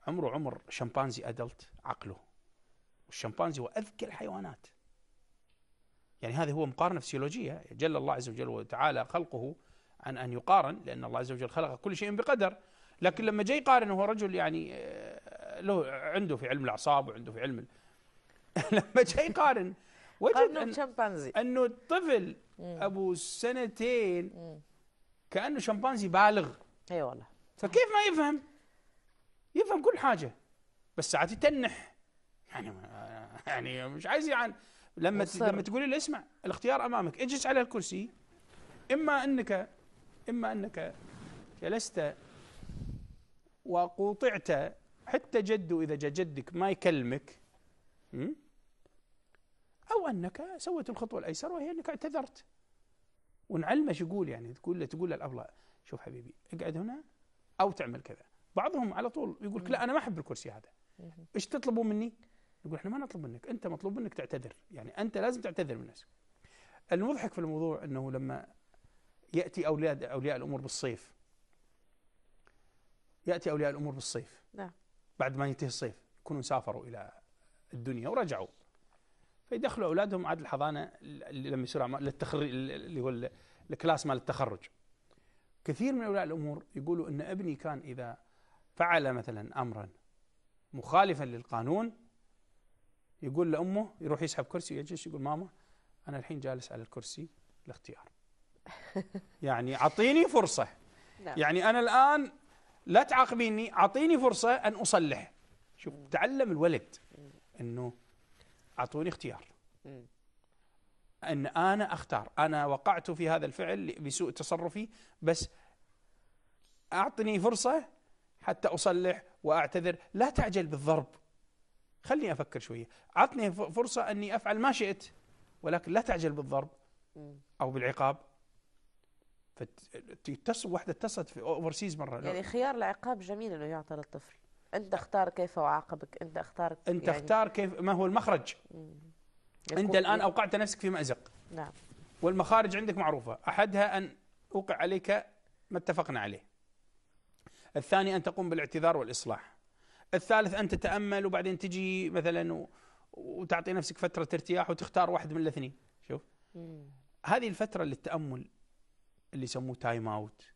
عمره عمر شمبانزي ادلت عقله والشمبانزي هو اذكى الحيوانات يعني هذه هو مقارنه فسيولوجيه جل الله عز وجل وتعالى خلقه عن ان يقارن لان الله عز وجل خلق كل شيء بقدر لكن لما جاي يقارن هو رجل يعني آه، له عنده في علم الاعصاب وعنده في علم لما جاي يقارن وجد أن انه الطفل ابو سنتين كانه شمبانزي بالغ اي والله فكيف ما يفهم؟ يفهم كل حاجه بس ساعات يتنح يعني يعني مش عايز يعني لما لما تقول له اسمع الاختيار امامك اجلس على الكرسي اما انك اما انك جلست وقوطعت حتى جده اذا جاء جدك ما يكلمك او انك سويت الخطوه الايسر وهي انك اعتذرت ونعلمه شو يقول يعني تقول له تقول الافضل شوف حبيبي اقعد هنا او تعمل كذا بعضهم على طول يقول لك لا انا ما احب الكرسي هذا ايش تطلبوا مني؟ يقول احنا ما نطلب منك انت مطلوب منك تعتذر يعني انت لازم تعتذر من نفسك المضحك في الموضوع انه لما ياتي اولياء اولياء الامور بالصيف ياتي اولياء الامور بالصيف نعم بعد ما ينتهي الصيف يكونوا سافروا الى الدنيا ورجعوا فيدخلوا اولادهم عاد الحضانه لما يصير للتخرج اللي هو الكلاس مال التخرج كثير من اولياء الامور يقولوا ان ابني كان اذا فعل مثلا امرا مخالفا للقانون يقول لامه يروح يسحب كرسي ويجلس يقول ماما انا الحين جالس على الكرسي الاختيار يعني اعطيني فرصه نعم. يعني انا الان لا تعاقبيني اعطيني فرصه ان اصلح شوف تعلم الولد انه اعطوني اختيار ان انا اختار انا وقعت في هذا الفعل بسوء تصرفي بس اعطني فرصه حتى أصلح وأعتذر لا تعجل بالضرب خليني أفكر شوية عطني فرصة أني أفعل ما شئت ولكن لا تعجل بالضرب أو بالعقاب فتصل واحدة اتصلت في أوفرسيز مرة يعني خيار العقاب جميل أنه يعطى للطفل أنت اختار كيف أعاقبك أنت اختار أنت يعني اختار كيف ما هو المخرج أنت الآن إيه؟ أوقعت نفسك في مأزق نعم والمخارج عندك معروفة أحدها أن أوقع عليك ما اتفقنا عليه الثاني أن تقوم بالاعتذار والإصلاح الثالث أن تتأمل وبعدين تجي مثلا وتعطي نفسك فترة ارتياح وتختار واحد من الاثنين شوف هذه الفترة للتأمل اللي يسموه تايم اوت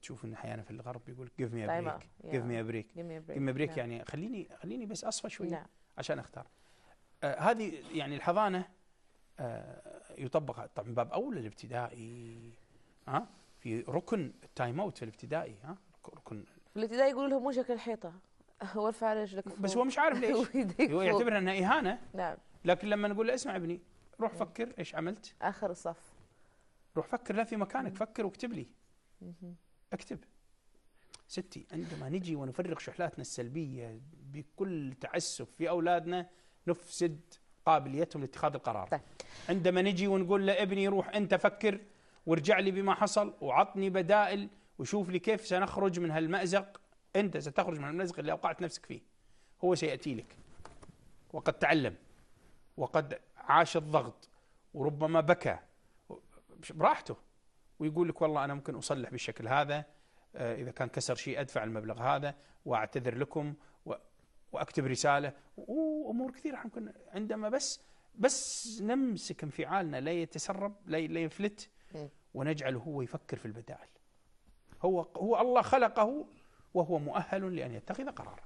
تشوف ان احيانا في الغرب يقول جيف مي ابريك جيف مي ابريك جيف مي ابريك يعني خليني خليني بس اصفى شوي yeah. نعم. عشان اختار آه هذه يعني الحضانه آه يطبق طبعا باب اول الابتدائي ها آه في ركن التايم اوت في الابتدائي ها في الابتدائي يقولوا لهم وجهك الحيطه وارفع رجلك بس هو مش عارف ليش هو يعتبر انها اهانه نعم لكن لما نقول له اسمع ابني روح نعم. فكر ايش عملت اخر الصف روح فكر لا في مكانك مم. فكر واكتب لي مم. اكتب ستي عندما نجي ونفرغ شحلاتنا السلبيه بكل تعسف في اولادنا نفسد قابليتهم لاتخاذ القرار طيب. عندما نجي ونقول لابني روح انت فكر وارجع لي بما حصل وعطني بدائل وشوف لي كيف سنخرج من هالمأزق أنت ستخرج من المأزق اللي أوقعت نفسك فيه هو سيأتي لك وقد تعلم وقد عاش الضغط وربما بكى براحته ويقول لك والله أنا ممكن أصلح بالشكل هذا آه، إذا كان كسر شيء أدفع المبلغ هذا وأعتذر لكم وأكتب رسالة وأمور كثيرة ممكن عندما بس بس نمسك انفعالنا لا يتسرب لا يفلت ونجعله هو يفكر في البدائل هو هو الله خلقه وهو مؤهل لأن يتخذ قرارا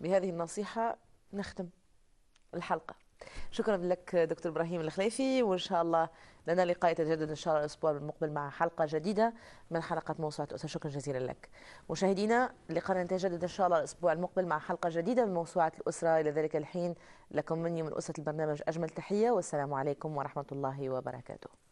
بهذه النصيحة نختم الحلقة شكرا لك دكتور ابراهيم الخليفي وان شاء الله لنا لقاء يتجدد ان شاء الله الاسبوع المقبل مع حلقه جديده من حلقه موسوعه الاسره شكرا جزيلا لك مشاهدينا لقاء يتجدد ان شاء الله الاسبوع المقبل مع حلقه جديده من موسوعه الاسره الى ذلك الحين لكم مني من اسره البرنامج اجمل تحيه والسلام عليكم ورحمه الله وبركاته